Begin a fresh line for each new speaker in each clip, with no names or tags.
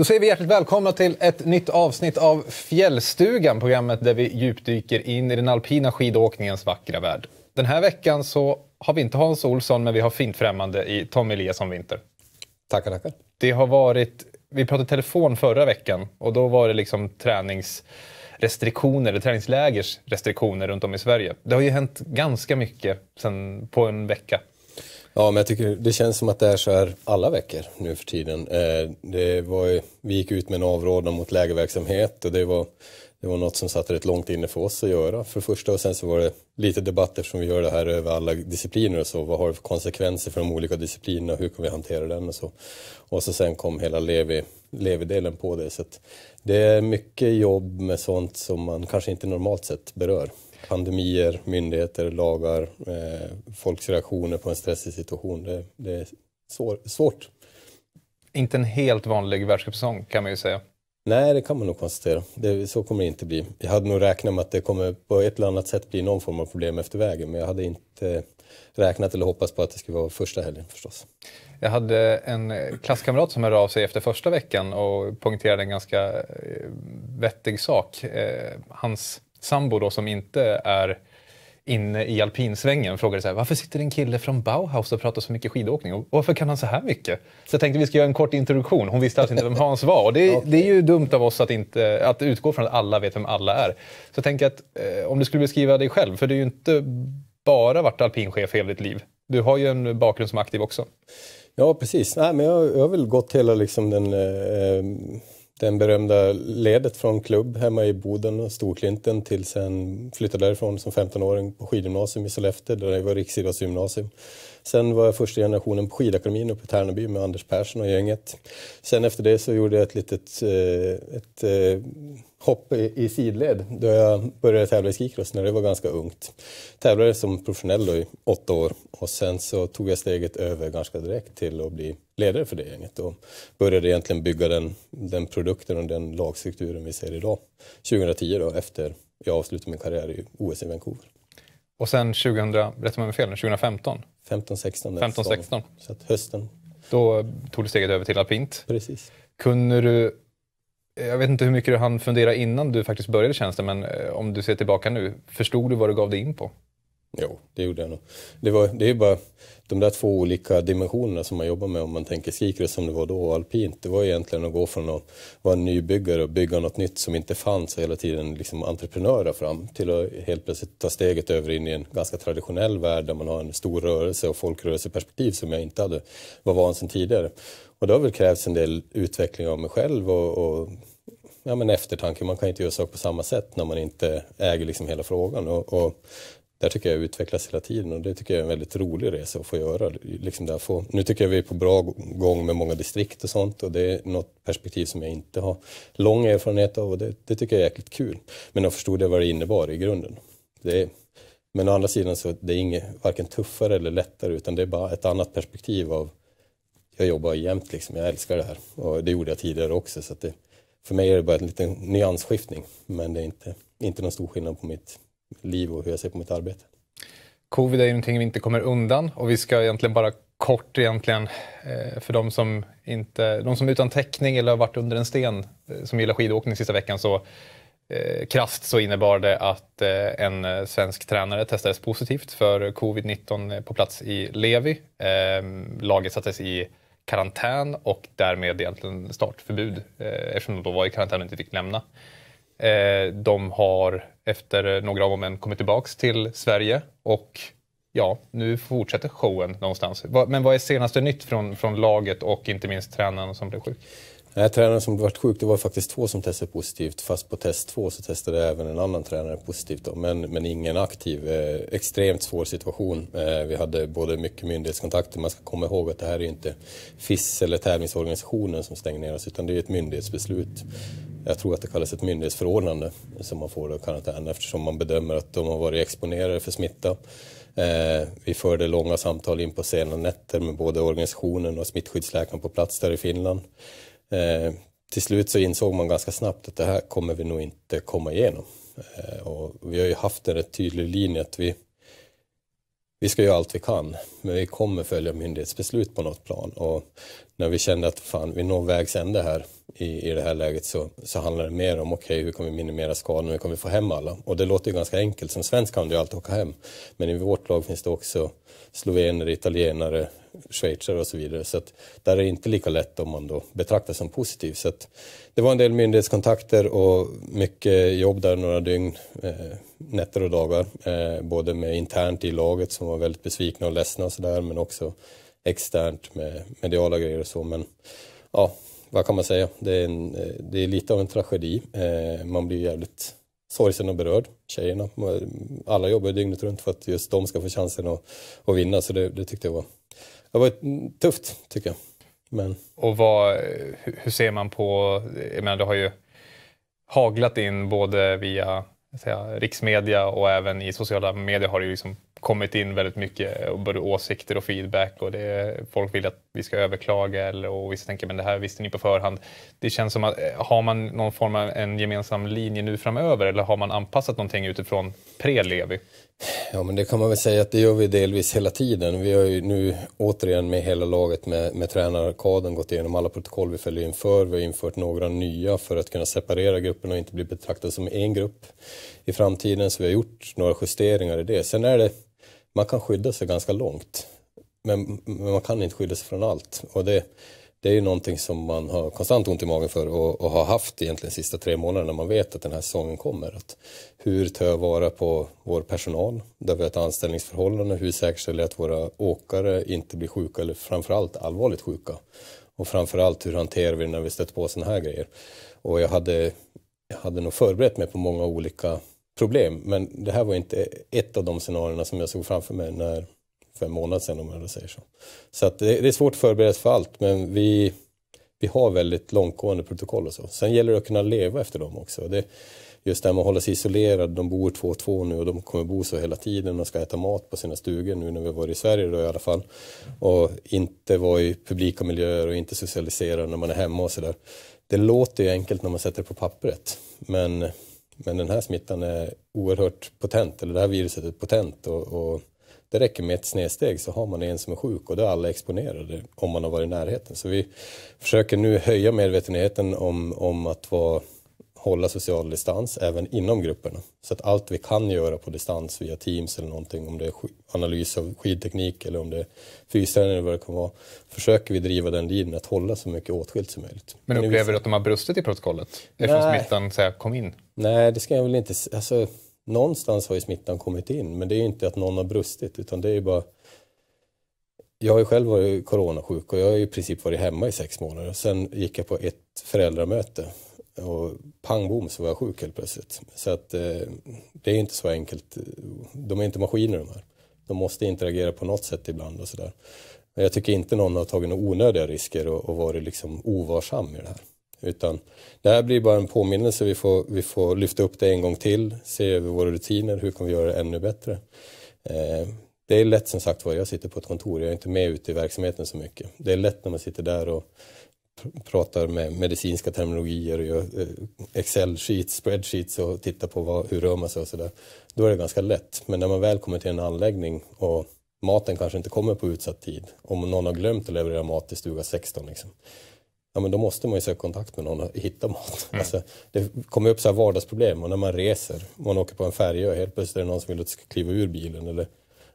Då säger vi hjärtligt välkomna till ett nytt avsnitt av Fjällstugan, programmet där vi djupdyker in i den alpina skidåkningens vackra värld. Den här veckan så har vi inte Hans Olsson, men vi har fint främmande i Tom Eliasson Winter. Tackar, tackar. Det har varit, vi pratade telefon förra veckan och då var det liksom träningsrestriktioner, eller träningslägers restriktioner runt om i Sverige. Det har ju hänt ganska mycket
sen, på en vecka. Ja, men jag tycker det känns som att det är så här alla veckor nu för tiden. Eh, det var ju, vi gick ut med en avrådan mot lägerverksamhet och det var, det var något som satt rätt långt inne för oss att göra för första och sen så var det lite debatter som vi gör det här över alla discipliner och så. Vad har det för konsekvenser för de olika disciplinerna? Hur kan vi hantera den och så? Och så sen kom hela Levi, Levi-delen på det. Så det är mycket jobb med sånt som man kanske inte normalt sett berör pandemier, myndigheter, lagar, eh, folks reaktioner på en stressig situation. Det, det är svår, svårt.
Inte en helt vanlig världscupsäsong kan man ju säga.
Nej, det kan man nog konstatera. Det, så kommer det inte bli. Jag hade nog räknat med att det kommer på ett eller annat sätt bli någon form av problem efter vägen, men jag hade inte räknat eller hoppats på att det skulle vara första helgen förstås.
Jag hade en klasskamrat som hörde av sig efter första veckan och poängterade en ganska eh, vettig sak. Eh, hans sambo då, som inte är inne i alpinsvängen frågade så här, varför sitter en kille från Bauhaus och pratar så mycket skidåkning och varför kan han så här mycket? Så jag tänkte vi ska göra en kort introduktion. Hon visste alltså inte vem Hans var och det, okay. det är ju dumt av oss att, inte, att utgå från att alla vet vem alla är. Så jag tänker att eh, om du skulle beskriva dig själv, för du är ju inte bara varit alpinchef hela ditt liv. Du har ju en bakgrund som aktiv också.
Ja precis, Nej, men jag, jag har väl gått hela liksom den eh, den berömda ledet från klubb hemma i Boden och Storklinten till sen flyttade därifrån som 15-åring på skidgymnasium i Sollefteå där det var riksidrottsgymnasium. Sen var jag första generationen på skidakademin uppe i Tärnaby med Anders Persson och gänget. Sen efter det så gjorde jag ett litet eh, ett, ett eh, hopp i, sidled då jag började tävla i skikross när det var ganska ungt. Tävlade som professionell då i åtta år och sen så tog jag steget över ganska direkt till att bli ledare för det gänget och började egentligen bygga den, den produkten och den lagstrukturen vi ser idag 2010 då efter jag avslutade min karriär i OS i Vancouver.
Och sen 2000, rätta mig om fel 2015? 15, 16. 15, 16. Så hösten.
Då tog du steget
över till alpint. Precis. Kunde du jag vet inte hur mycket du hann fundera innan du faktiskt började tjänsten, men eh, om du ser tillbaka nu, förstod du vad du gav dig in på?
Jo, det gjorde jag nog. Det, var, det är bara de där två olika dimensionerna som man jobbar med om man tänker skikrace som det var då och alpint. Det var egentligen att gå från att vara nybyggare och bygga något nytt som inte fanns och hela tiden liksom entreprenörer fram till att helt plötsligt ta steget över in i en ganska traditionell värld där man har en stor rörelse och folkrörelseperspektiv som jag inte hade var van sedan tidigare. Och det har väl krävts en del utveckling av mig själv och, och ja, men eftertanke. Man kan inte göra saker på samma sätt när man inte äger liksom hela frågan. Och, och där tycker jag att jag utvecklas hela tiden och det tycker jag är en väldigt rolig resa att få göra. Liksom där få, nu tycker jag vi är på bra gång med många distrikt och sånt och det är något perspektiv som jag inte har lång erfarenhet av och det, det tycker jag är jäkligt kul. Men jag förstod det vad det innebar i grunden. Det är, men å andra sidan så det är det varken tuffare eller lättare utan det är bara ett annat perspektiv av jag jobbar jämt liksom, jag älskar det här och det gjorde jag tidigare också så det, för mig är det bara en liten nyansskiftning, men det är inte, inte någon stor skillnad på mitt liv och hur jag ser på mitt arbete. Covid är
ju någonting vi inte kommer undan och vi ska egentligen bara kort egentligen eh, för de som, inte, de som är utan täckning eller har varit under en sten eh, som gillar skidåkning sista veckan så eh, krasst så innebar det att en svensk tränare testades positivt för covid-19 på plats i Levi. Ehm, laget sattes i karantän och därmed egentligen startförbud eh, eftersom de då var i karantän och inte fick lämna. Eh, de har efter några om en kommit tillbaks till Sverige och ja, nu fortsätter showen någonstans. Men vad är senaste nytt från, från laget och inte minst tränaren som blev sjuk?
Nej, tränaren som varit sjuk, det var faktiskt två som testade positivt. Fast på test två så testade även en annan tränare positivt. Då, men, men ingen aktiv. Eh, extremt svår situation. Eh, vi hade både mycket myndighetskontakter. Man ska komma ihåg att det här är inte FIS eller tävlingsorganisationen som stänger ner oss utan det är ett myndighetsbeslut. Jag tror att det kallas ett myndighetsförordnande som man får då karantän eftersom man bedömer att de har varit exponerade för smitta. Eh, vi förde långa samtal in på sena nätter med både organisationen och smittskyddsläkaren på plats där i Finland. Eh, till slut så insåg man ganska snabbt att det här kommer vi nog inte komma igenom. Eh, och vi har ju haft en rätt tydlig linje att vi, vi ska göra allt vi kan, men vi kommer följa myndighetsbeslut på något plan. Och när vi kände att fan, vi når vägs ände här i, i det här läget så, så handlar det mer om okej, okay, hur kan vi minimera skadorna, hur kan vi få hem alla? Och det låter ju ganska enkelt, som svensk kan du ju alltid åka hem. Men i vårt lag finns det också slovener, italienare, schweizare och så vidare. Så att där är det inte lika lätt om man då betraktas som positiv. Så att det var en del myndighetskontakter och mycket jobb där några dygn, eh, nätter och dagar. Eh, både med internt i laget som var väldigt besvikna och ledsna och sådär, men också externt med mediala grejer och så men ja, vad kan man säga? Det är, en, det är lite av en tragedi. Eh, man blir jävligt sorgsen och berörd, tjejerna. Alla jobbar dygnet runt för att just de ska få chansen att, att vinna så det, det tyckte jag var, det var tufft tycker jag. Men. Och
vad, hur ser man på, jag menar, det har ju haglat in både via säga, riksmedia och även i sociala medier har det liksom kommit in väldigt mycket eh, både åsikter och feedback och det, folk vill att vi ska överklaga eller, och vissa tänker men det här visste ni på förhand. Det känns som att eh, har man någon form av en gemensam linje nu framöver eller har man anpassat någonting utifrån pre-Levi?
Ja, men det kan man väl säga att det gör vi delvis hela tiden. Vi har ju nu återigen med hela laget med, med tränarkaden gått igenom alla protokoll vi följer inför. Vi har infört några nya för att kunna separera grupperna och inte bli betraktade som en grupp i framtiden. Så vi har gjort några justeringar i det. Sen är det, man kan skydda sig ganska långt. Men, men man kan inte skydda sig från allt. Och det, det är ju någonting som man har konstant ont i magen för och, och har haft egentligen de sista tre månaderna. Man vet att den här säsongen kommer. Att hur tar jag vara på vår personal där vi har ett anställningsförhållande? Hur säkerställer jag att våra åkare inte blir sjuka eller framförallt allvarligt sjuka? Och framförallt hur hanterar vi när vi stöter på sådana här grejer? Och jag hade, jag hade nog förberett mig på många olika problem men det här var inte ett av de scenarierna som jag såg framför mig när, för en månad sedan om jag säger så. Så att det, det är svårt att förbereda sig för allt men vi, vi har väldigt långtgående protokoll och så. Sen gäller det att kunna leva efter dem också. Det, just det här med att hålla sig isolerad, de bor två och två nu och de kommer bo så hela tiden och ska äta mat på sina stugor nu när vi varit i Sverige då i alla fall. Och inte vara i publika miljöer och inte socialisera när man är hemma och sådär. Det låter ju enkelt när man sätter det på pappret men, men den här smittan är oerhört potent, eller det här viruset är potent och, och det räcker med ett snedsteg så har man en som är sjuk och då är alla exponerade om man har varit i närheten. Så vi försöker nu höja medvetenheten om, om att vara, hålla social distans även inom grupperna. Så att allt vi kan göra på distans via Teams eller någonting, om det är analys av skidteknik eller om det är fysträning eller vad det kan vara, försöker vi driva den linjen att hålla så mycket åtskilt som möjligt.
Men upplever du att de har brustit i protokollet? Eftersom Nej.
smittan så här, kom in? Nej, det ska jag väl inte säga. Alltså, någonstans har ju smittan kommit in, men det är ju inte att någon har brustit, utan det är ju bara... Jag har ju själv varit coronasjuk och jag har ju i princip varit hemma i sex månader. Sen gick jag på ett föräldramöte och pang bom så var jag sjuk helt plötsligt. Så att eh, det är inte så enkelt. De är inte maskiner de här. De måste interagera på något sätt ibland och sådär. Men jag tycker inte någon har tagit några onödiga risker och, och varit liksom ovarsam i det här. Utan det här blir bara en påminnelse, vi får, vi får lyfta upp det en gång till, se över våra rutiner, hur kan vi göra det ännu bättre? Eh, det är lätt som sagt var, jag sitter på ett kontor, jag är inte med ute i verksamheten så mycket. Det är lätt när man sitter där och pratar med medicinska terminologier och gör eh, Excel-sheets, spreadsheets och tittar på vad, hur rör man sig och så där. Då är det ganska lätt, men när man väl kommer till en anläggning och maten kanske inte kommer på utsatt tid, om någon har glömt att leverera mat till stuga 16, liksom, ja, men då måste man ju söka kontakt med någon och hitta mat. Mm. Alltså, det kommer upp så här vardagsproblem och när man reser, man åker på en färja och helt plötsligt är det någon som vill att du ska kliva ur bilen. Eller,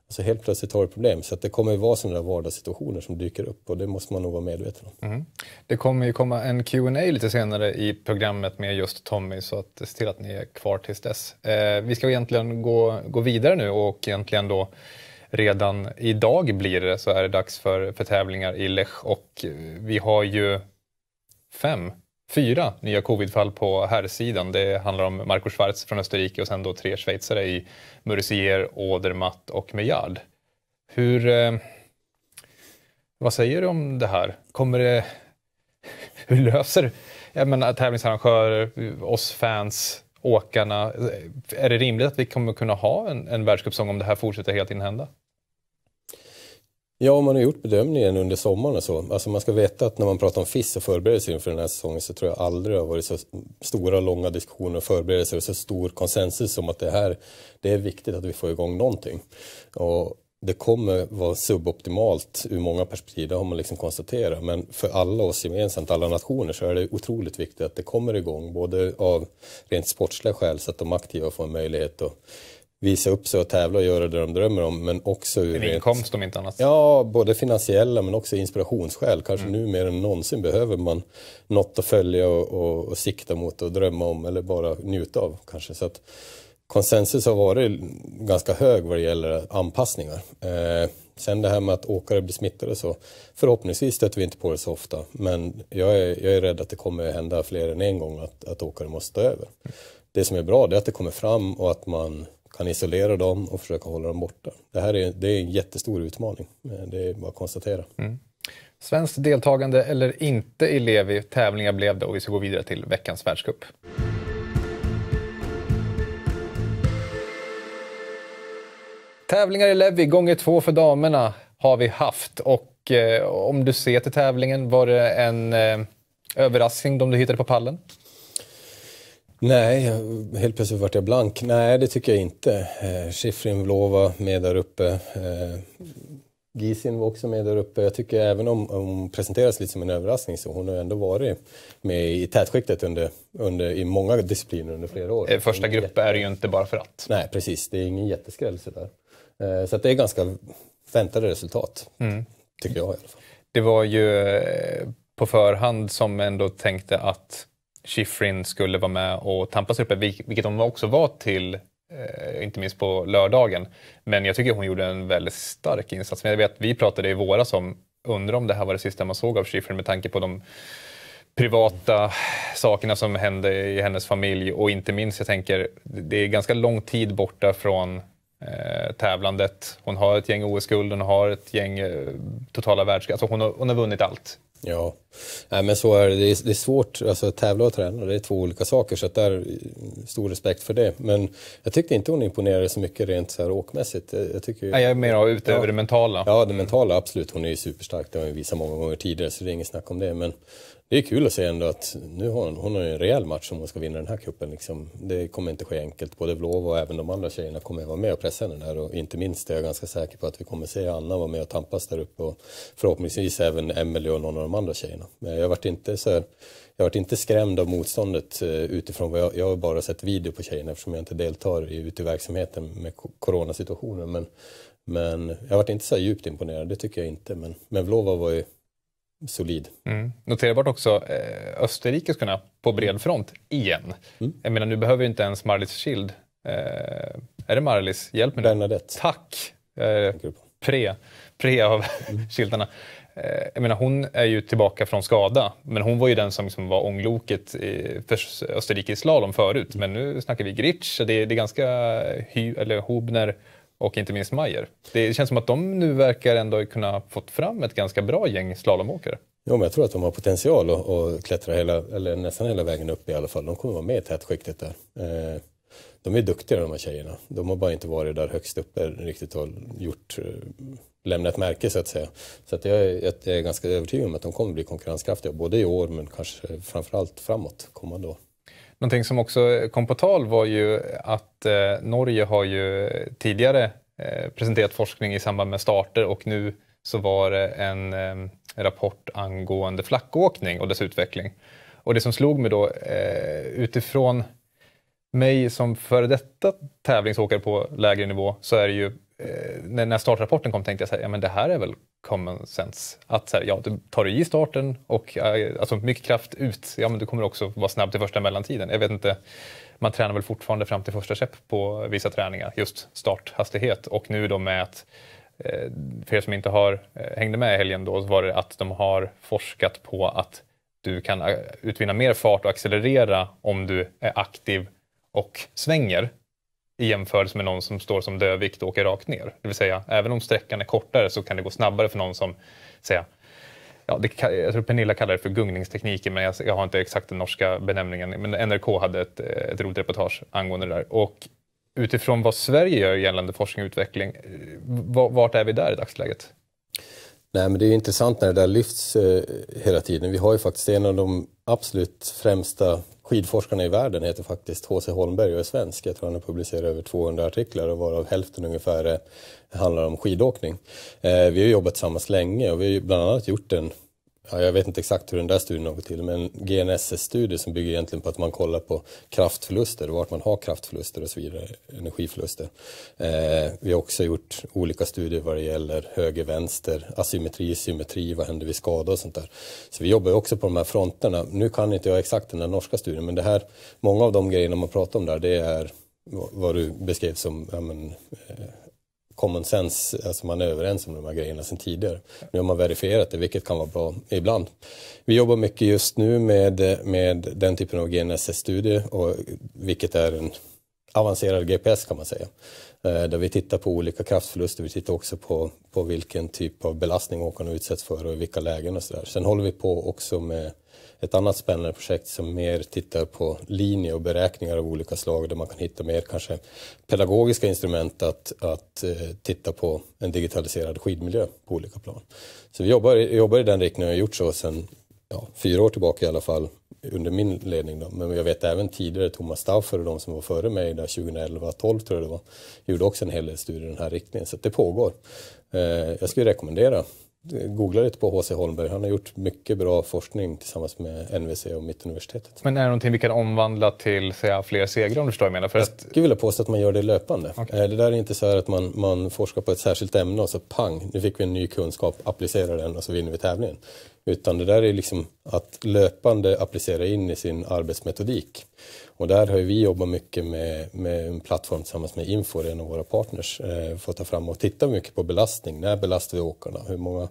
alltså, helt plötsligt har du problem. Så att det kommer ju vara sådana där vardagssituationer som dyker upp och det måste man nog vara medveten om.
Mm. Det kommer ju komma en Q&A lite senare i programmet med just Tommy så att se till att ni är kvar tills dess. Eh, vi ska egentligen gå, gå vidare nu och egentligen då redan idag blir det så är det dags för, för tävlingar i Lech och vi har ju fem, fyra nya covidfall på herrsidan. Det handlar om Marco Schwarz från Österrike och sen då tre schweizare i Murisier, Odermatt och Meillard. Hur... Eh, vad säger du om det här? Kommer det... Hur löser jag menar, tävlingsarrangörer, oss fans, åkarna. Eh, är det rimligt att vi kommer kunna ha en, en världscupsång om det här fortsätter hela tiden hända?
Ja, man har gjort bedömningen under sommaren och så. Alltså man ska veta att när man pratar om FIS och förberedelser inför den här säsongen så tror jag aldrig det har varit så stora långa diskussioner och förberedelser och så stor konsensus om att det här, det är viktigt att vi får igång någonting. Och det kommer vara suboptimalt ur många perspektiv, det har man liksom konstaterat. Men för alla oss gemensamt, alla nationer, så är det otroligt viktigt att det kommer igång. Både av rent sportsliga skäl så att de aktiva får en möjlighet att visa upp sig och tävla och göra det de drömmer om. Men också ur en inkomst ett, om inte annat. Ja, både finansiella men också inspirationsskäl. Kanske mm. nu mer än någonsin behöver man något att följa och, och, och, sikta mot och drömma om eller bara njuta av kanske. Så att konsensus har varit ganska hög vad det gäller anpassningar. Eh, sen det här med att åkare blir smittade så, förhoppningsvis stöter vi inte på det så ofta, men jag är, jag är rädd att det kommer hända fler än en gång att, att åkare måste stå över. Mm. Det som är bra är att det kommer fram och att man kan isolera dem och försöka hålla dem borta. Det här är, det är en jättestor utmaning, eh, det är bara att konstatera. Mm. Svenskt deltagande eller inte
i Levi, tävlingar blev det och vi ska gå vidare till veckans världscup. Tävlingar i Levi, gånger två för damerna, har vi haft. Och eh, om du ser till tävlingen, var det en eh, överraskning de du hittade på pallen?
Nej, helt plötsligt vart jag blank. Nej, det tycker jag inte. Eh, Schifrin Vlova med där uppe. Eh, Gisin var också med där uppe. Jag tycker även om, hon presenteras lite som en överraskning så hon har ändå varit med i tätskiktet under, under, i många discipliner under flera år. Eh, första
grupp är det ju inte bara för
att. Nej, precis. Det är ingen jätteskräll sådär. Så det är ganska väntade resultat, mm. tycker jag i alla fall. Det var ju på
förhand som ändå tänkte att Shiffrin skulle vara med och tampas uppe, vilket de också var till eh, inte minst på lördagen. Men jag tycker hon gjorde en väldigt stark insats. Men jag vet, vi pratade i våras om, undrar om det här var det sista man såg av Shiffrin med tanke på de privata sakerna som hände i hennes familj och inte minst, jag tänker, det är ganska lång tid borta från eh, tävlandet. Hon har ett gäng OS-guld, hon har ett gäng eh, totala världsguld. Alltså hon har, hon har vunnit allt.
Ja, Nej, men så är det. Det är, det är svårt alltså, att tävla och träna, det är två olika saker så där, eh, stor respekt för det. Men jag tyckte inte hon imponerade så mycket rent så här åkmässigt. Eh, jag, tycker, Nej, jag är mer utöver ja, det mentala. Ja, det mentala absolut. Hon är ju superstark, det har hon visat många gånger tidigare så det är inget snack om det. Men det är kul att se ändå att nu har hon, hon har en rejäl match om hon ska vinna den här cupen. Liksom. Det kommer inte ske enkelt. Både Vlova och även de andra tjejerna kommer att vara med och pressa henne där och inte minst är jag ganska säker på att vi kommer se Anna vara med och tampas där uppe och förhoppningsvis även Emelie och någon av de andra tjejerna. Men jag varit inte så här, jag varit inte skrämd av motståndet eh, utifrån vad jag, jag har bara sett video på tjejerna eftersom jag inte deltar i, ute i verksamheten med coronasituationen. Men, men jag varit inte så djupt imponerad, det tycker jag inte. Men, men Vlova var ju solid.
Mm. Noterbart också eh, Österrikes kunna på bred front igen. Mm. Jag menar, nu behöver ju inte ens Marlis Schild, Eh, är det Marlis? Hjälp mig Bernadette. Tack! Eh, pre, pre av mm. Shildarna. Eh, jag menar, hon är ju tillbaka från skada, men hon var ju den som liksom var ångloket i, för Österrike i slalom förut. Mm. Men nu snackar vi Gritsch, det, det är ganska hy, eller Hubner, och inte minst Mayer. Det känns som att de nu verkar ändå kunna fått fram ett ganska bra gäng slalomåkare.
Ja, men jag tror att de har potential att, att klättra hela, eller nästan hela vägen upp i alla fall. De kommer vara med i tätskiktet där. Eh, de är duktiga de här tjejerna. De har bara inte varit där högst uppe riktigt och gjort, eh, lämnat märke så att säga. Så att jag, är, jag är ganska övertygad om att de kommer bli konkurrenskraftiga både i år men kanske framförallt framåt kommande år. Någonting som också kom på tal var
ju att eh, Norge har ju tidigare eh, presenterat forskning i samband med starter och nu så var det en eh, rapport angående flackåkning och dess utveckling. Och det som slog mig då utifrån mig som före detta tävlingsåkare på lägre nivå så är det ju Eh, när, när startrapporten kom tänkte jag att ja, det här är väl common sense. Att så här, ja, du tar i starten och alltså mycket kraft ut, ja, men du kommer också vara snabb till första mellantiden. Jag vet inte, man tränar väl fortfarande fram till första käpp på vissa träningar, just starthastighet. Och nu då med att, eh, för er som inte har, eh, hängde med i helgen då, så var det att de har forskat på att du kan utvinna mer fart och accelerera om du är aktiv och svänger i jämförelse med någon som står som dövikt och åker rakt ner. Det vill säga, även om sträckan är kortare så kan det gå snabbare för någon som säga, ja, det, jag tror Pernilla kallar det för gungningstekniken, men jag, jag, har inte exakt den norska benämningen. Men NRK hade ett, ett roligt reportage angående det där. Och utifrån vad Sverige gör gällande forskning och utveckling, vart är vi
där i dagsläget? Nej, men det är intressant när det där lyfts eh, hela tiden. Vi har ju faktiskt en av de absolut främsta skidforskarna i världen heter faktiskt H.C. Holmberg och är svensk. Jag tror han har publicerat över 200 artiklar och varav hälften ungefär handlar om skidåkning. Eh, vi har jobbat tillsammans länge och vi har bland annat gjort en Ja, jag vet inte exakt hur den där studien har gått till, men GNSS-studie som bygger egentligen på att man kollar på kraftförluster och vart man har kraftförluster och så vidare, energiförluster. Eh, vi har också gjort olika studier vad det gäller höger, vänster, asymmetri, symmetri, vad händer vid skada och sånt där. Så vi jobbar också på de här fronterna. Nu kan inte jag exakt den där norska studien, men det här, många av de grejerna man pratar om där, det är vad du beskrev som ja, men, eh, common sense, alltså man är överens om de här grejerna sedan tidigare. Nu har man verifierat det, vilket kan vara bra ibland. Vi jobbar mycket just nu med, med den typen av GNSS-studie, vilket är en avancerad GPS kan man säga. Eh, där vi tittar på olika kraftförluster, vi tittar också på, på vilken typ av belastning åkarna utsätts för och i vilka lägen och sådär. Sen håller vi på också med ett annat spännande projekt som mer tittar på linjer och beräkningar av olika slag där man kan hitta mer kanske pedagogiska instrument att, att eh, titta på en digitaliserad skidmiljö på olika plan. Så vi jobbar, jobbar i den riktningen och har gjort så sedan ja, fyra år tillbaka i alla fall under min ledning. Då. Men jag vet även tidigare Thomas Stauffer och de som var före mig där 2011-12 tror jag det var, gjorde också en hel del studier i den här riktningen. Så det pågår. Eh, jag skulle rekommendera Googla lite på H.C. Holmberg. Han har gjort mycket bra forskning tillsammans med NVC och Mittuniversitetet. Men är det någonting vi
kan omvandla till säga, fler segrar om du förstår vad jag menar? För
jag skulle vilja påstå att man gör det löpande. Okay. Eh, det där är inte så här att man, man forskar på ett särskilt ämne och så pang, nu fick vi en ny kunskap, applicera den och så vinner vi tävlingen. Utan det där är liksom att löpande applicera in i sin arbetsmetodik. Och där har vi jobbat mycket med, med en plattform tillsammans med Infor, en av våra partners, eh, för att ta fram och titta mycket på belastning. När belastar vi åkarna? Hur många,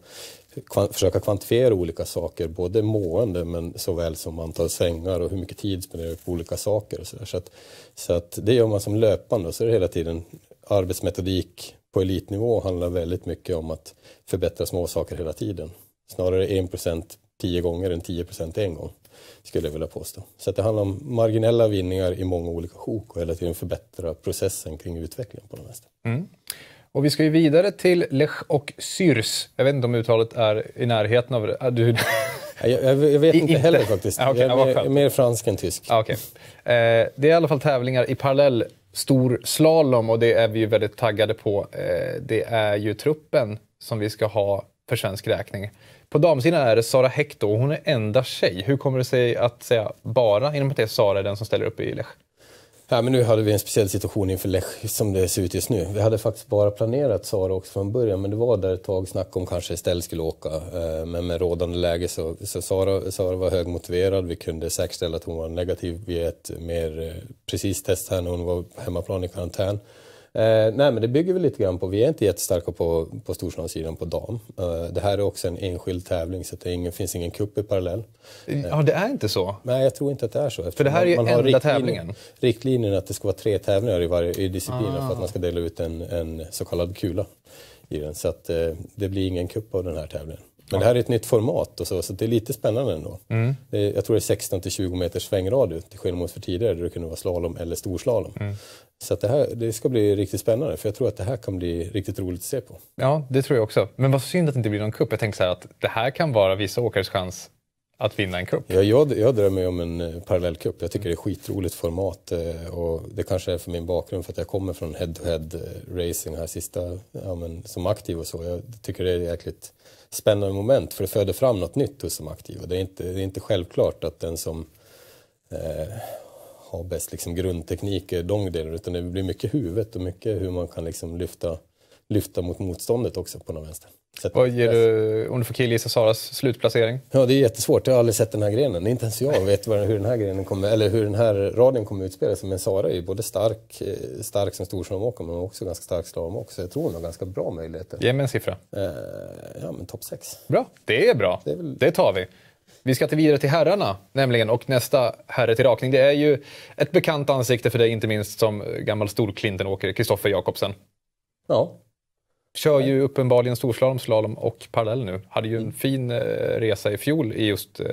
försöka kvantifiera olika saker, både mående men såväl som antal svängar och hur mycket tid spenderar vi på olika saker. Och så, så att, så, att, det gör man som löpande och så är det hela tiden arbetsmetodik på elitnivå handlar väldigt mycket om att förbättra små saker hela tiden. Snarare 1 tio gånger än 10 en gång skulle jag vilja påstå. Så det handlar om marginella vinningar i många olika sjok och hela tiden förbättra processen kring utvecklingen på de mesta.
Mm. Och vi ska ju vidare till Lech och Syrs. Jag vet inte om uttalet är i närheten av... det? Ah, du... jag, jag, vet inte, heller faktiskt. Ah, okay. jag är ah, mer, mer, fransk än tysk. Ah, okay. eh, det är i alla fall tävlingar i parallell stor slalom och det är vi ju väldigt taggade på. Eh, det är ju truppen som vi ska ha för svensk räkning. På damsidan är det Sara Häck då, hon är enda tjej. Hur kommer det sig att säga bara, inom parentes, Sara är den som ställer upp i Lech?
Ja, men nu hade vi en speciell situation inför Lech som det ser ut just nu. Vi hade faktiskt bara planerat Sara också från början men det var där ett tag snack om kanske Estelle skulle åka. Eh, men med rådande läge så, så Sara, Sara var högmotiverad. Vi kunde säkerställa att hon var negativ vid ett mer eh, precis test här när hon var hemmaplan i karantän. Eh, nej, men det bygger väl lite grann på, vi är inte jättestarka på, på storslagssidan på dam. Eh, det här är också en enskild tävling så det ingen, finns ingen kupp i parallell. Eh, ja, det är inte så? Nej, jag tror inte att det är så. För det här är ju man, man enda tävlingen? Riktlinjen att det ska vara tre tävlingar i varje i disciplinen ah. för att ah. man ska dela ut en, en så kallad kula i den. Så att, eh, det blir ingen kupp av den här tävlingen. Men det här är ett nytt format och så, så det är lite spännande ändå. Mm. Det är, jag tror det är 16 till 20 meters svängradie till skillnad mot för tidigare där det kunde vara slalom eller storslalom. Mm. Så det, här, det ska bli riktigt spännande för jag tror att det här kan bli riktigt roligt att se på. Ja, det
tror jag också. Men vad synd att det inte blir någon cup. Jag tänker så här att det här kan vara vissa åkares chans att vinna en
cup. Ja, jag, jag drömmer om en eh, parallellcup. Jag tycker det är skitroligt format eh, och det kanske är för min bakgrund för att jag kommer från head-to-head eh, racing här sista, ja, men, som aktiv och så. Jag tycker det är jäkligt spännande moment för det föder fram något nytt hos de aktiva. Det är inte, det är inte självklart att den som eh, har bäst liksom grundtekniker, de delarna, utan det blir mycket huvudet och mycket hur man kan liksom lyfta, lyfta mot motståndet också på den vänster. Vad ger du, om du får killgissa Saras
slutplacering?
Ja, det är jättesvårt. Jag har aldrig sett den här grenen. Inte ens jag vet hur den här grenen kommer, eller hur den här raden kommer utspela sig. Men Sara är ju både stark, eh, stark som storslalomåkare men också ganska stark slagmåkare. jag tror hon har ganska bra möjligheter. Ge mig en siffra. Eh, ja, men topp sex. Bra,
det är bra. Det, är väl... det
tar vi. Vi ska till vidare
till herrarna nämligen och nästa herre till rakning det är ju ett bekant ansikte för dig inte minst som gammal storklintenåkare, Kristoffer Jakobsen. Ja. Kör ju uppenbarligen storslalom, slalom och parallell nu. Hade ju en fin eh, resa i fjol i just eh,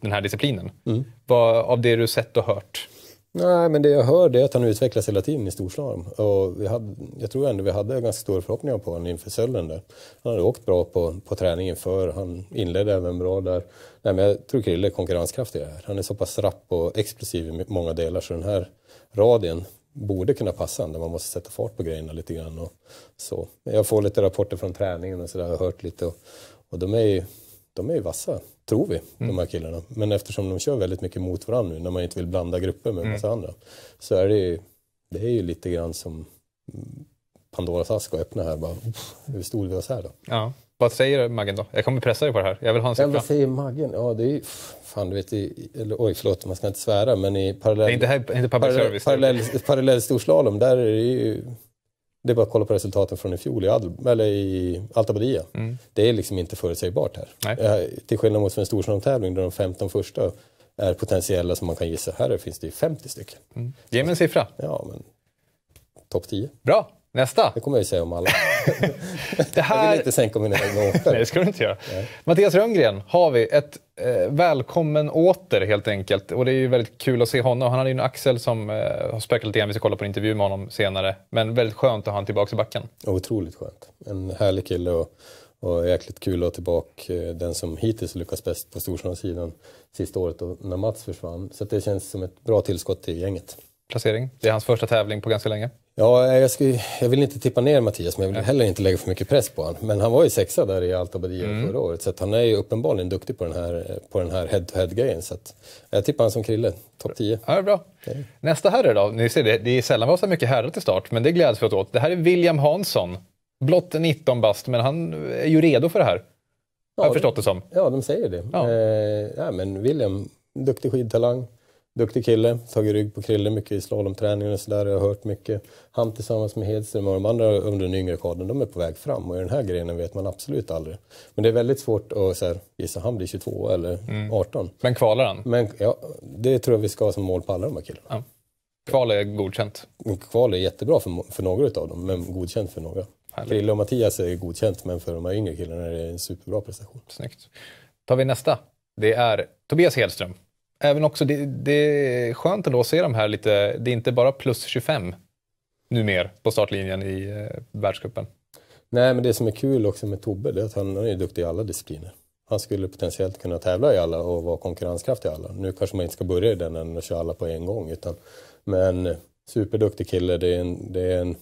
den här disciplinen. Mm. Vad, av det du sett och hört,
Nej, men det jag hör är att han utvecklas hela tiden i storslalom. Och vi hade, jag tror ändå vi hade ganska stora förhoppningar på honom inför Sölden där. Han hade åkt bra på, på träningen för han inledde även bra där. Nej, men jag tror Krille är konkurrenskraftig här. Han är så pass rapp och explosiv i många delar så den här radien borde kunna passa honom, där man måste sätta fart på grejerna lite grann. Och så. Jag får lite rapporter från träningen och sådär, har hört lite och, och de är ju de är ju vassa tror vi, mm. de här killarna. Men eftersom de kör väldigt mycket mot varandra nu när man inte vill blanda grupper med en mm. massa andra så är det ju, det är ju lite grann som Pandoras ask att öppna här. Bara, hur stod vi oss här då? Ja.
Vad säger Maggen då? Jag kommer pressa dig på det här. Jag vill ha en Vad
säger Maggen? Ja, det är ju... Fan, du vet, i, eller, oj, förlåt, man ska inte svära, men i parallell... Det är inte, här, inte public parallell, service. Parallell, parallell storslalom, där är det ju det är bara att kolla på resultaten från i fjol i, i Alta mm. Det är liksom inte förutsägbart här. Nej. Eh, till skillnad mot för en storslalomtävling där de 15 första är potentiella som man kan gissa. Här finns det ju 50 stycken. Mm. Ge mig en siffra. Ja, men topp 10. Bra! Nästa! Det kommer jag ju säga om alla. det här... Jag vill inte sänka mina egna åkare. Nej, det ska du inte göra. Nej. Mattias Rönngren har vi. Ett eh, välkommen
åter helt enkelt. Och det är ju väldigt kul att se honom. Han hade ju en axel som eh, har spökat lite grann. Vi ska kolla på en intervju med honom senare. Men väldigt skönt att ha honom tillbaka i backen.
Otroligt skönt. En härlig kille och, och jäkligt kul att ha tillbaka eh, den som hittills lyckats bäst på storstadssidan sista året när Mats försvann. Så det känns som ett bra tillskott till gänget.
Placering. Det är hans första tävling på ganska länge.
Ja, eh, jag, ska, jag, vill inte tippa ner Mattias, men jag vill heller inte lägga för mycket press på honom. Men han var ju sexa där i Alta Badia mm. förra året, så han är ju uppenbarligen duktig på den här, eh, på den här head-to-head-grejen. Så jag tippar honom som Krille, topp 10. Ja, bra. Okay. Nästa herre då, ni ser det, det är
sällan vi har så mycket herrar till start, men det gläds vi åt. Det här är William Hansson, blott 19 bast, men
han är ju redo för det här. Ja, har jag förstått det som. Ja, de säger det. Ja. Eh, ja men William, duktig skidtalang. Duktig kille, tagit rygg på Krille mycket i slalomträningen och sådär. Jag har hört mycket. Han tillsammans med Hedström och de andra under den yngre kadern, de är på väg fram och i den här grenen vet man absolut aldrig. Men det är väldigt svårt att så här, gissa, han blir 22 eller 18. Mm. Men kvalar han? Men, ja, det tror jag vi ska ha som mål på alla de här killarna. Ja. Kval är godkänt? Mm, kval är jättebra för, för några av dem, men godkänt för några. Krille och Mattias är godkänt, men för de här yngre killarna är det en superbra prestation. Snyggt. tar vi nästa. Det är Tobias Hedström
även också, det, det är skönt ändå att se de här lite, det är inte bara plus 25 numer på startlinjen i eh, världscupen.
Nej, men det som är kul också med Tobbe det är att han, han är duktig i alla discipliner. Han skulle potentiellt kunna tävla i alla och vara konkurrenskraftig i alla. Nu kanske man inte ska börja i den än och köra alla på en gång. Utan, men superduktig kille, det är en, det är en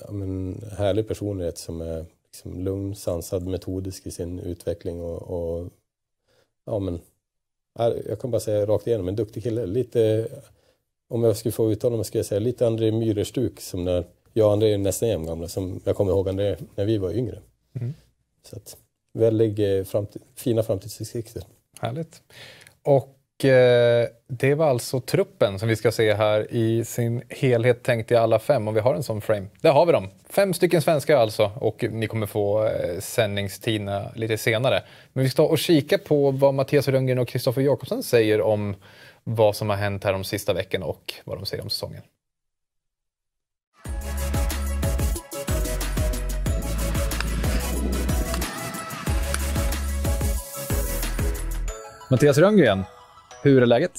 ja, men, härlig personlighet som är liksom, lugn, sansad, metodisk i sin utveckling och, och ja, men, jag kan bara säga rakt igenom, en duktig kille. Lite, om jag skulle få uttala mig skulle jag säga lite André Myhrer-stuk som när jag och André är nästan jämngamla, som jag kommer ihåg André när vi var yngre. Mm. Så att, väldigt eh, framtid, fina framtidsutsikter. Härligt.
Och Eh, det var alltså truppen som vi ska se här i sin helhet tänkt i alla fem, om vi har en sån frame. Där har vi dem! Fem stycken svenskar alltså och ni kommer få eh, sändningstiderna eh, lite senare. Men vi ska ta och kika på vad Mattias Rönngren och Kristoffer Jakobsson säger om vad som har hänt här de sista veckorna och vad de säger om säsongen. Mattias Rönngren, hur är läget?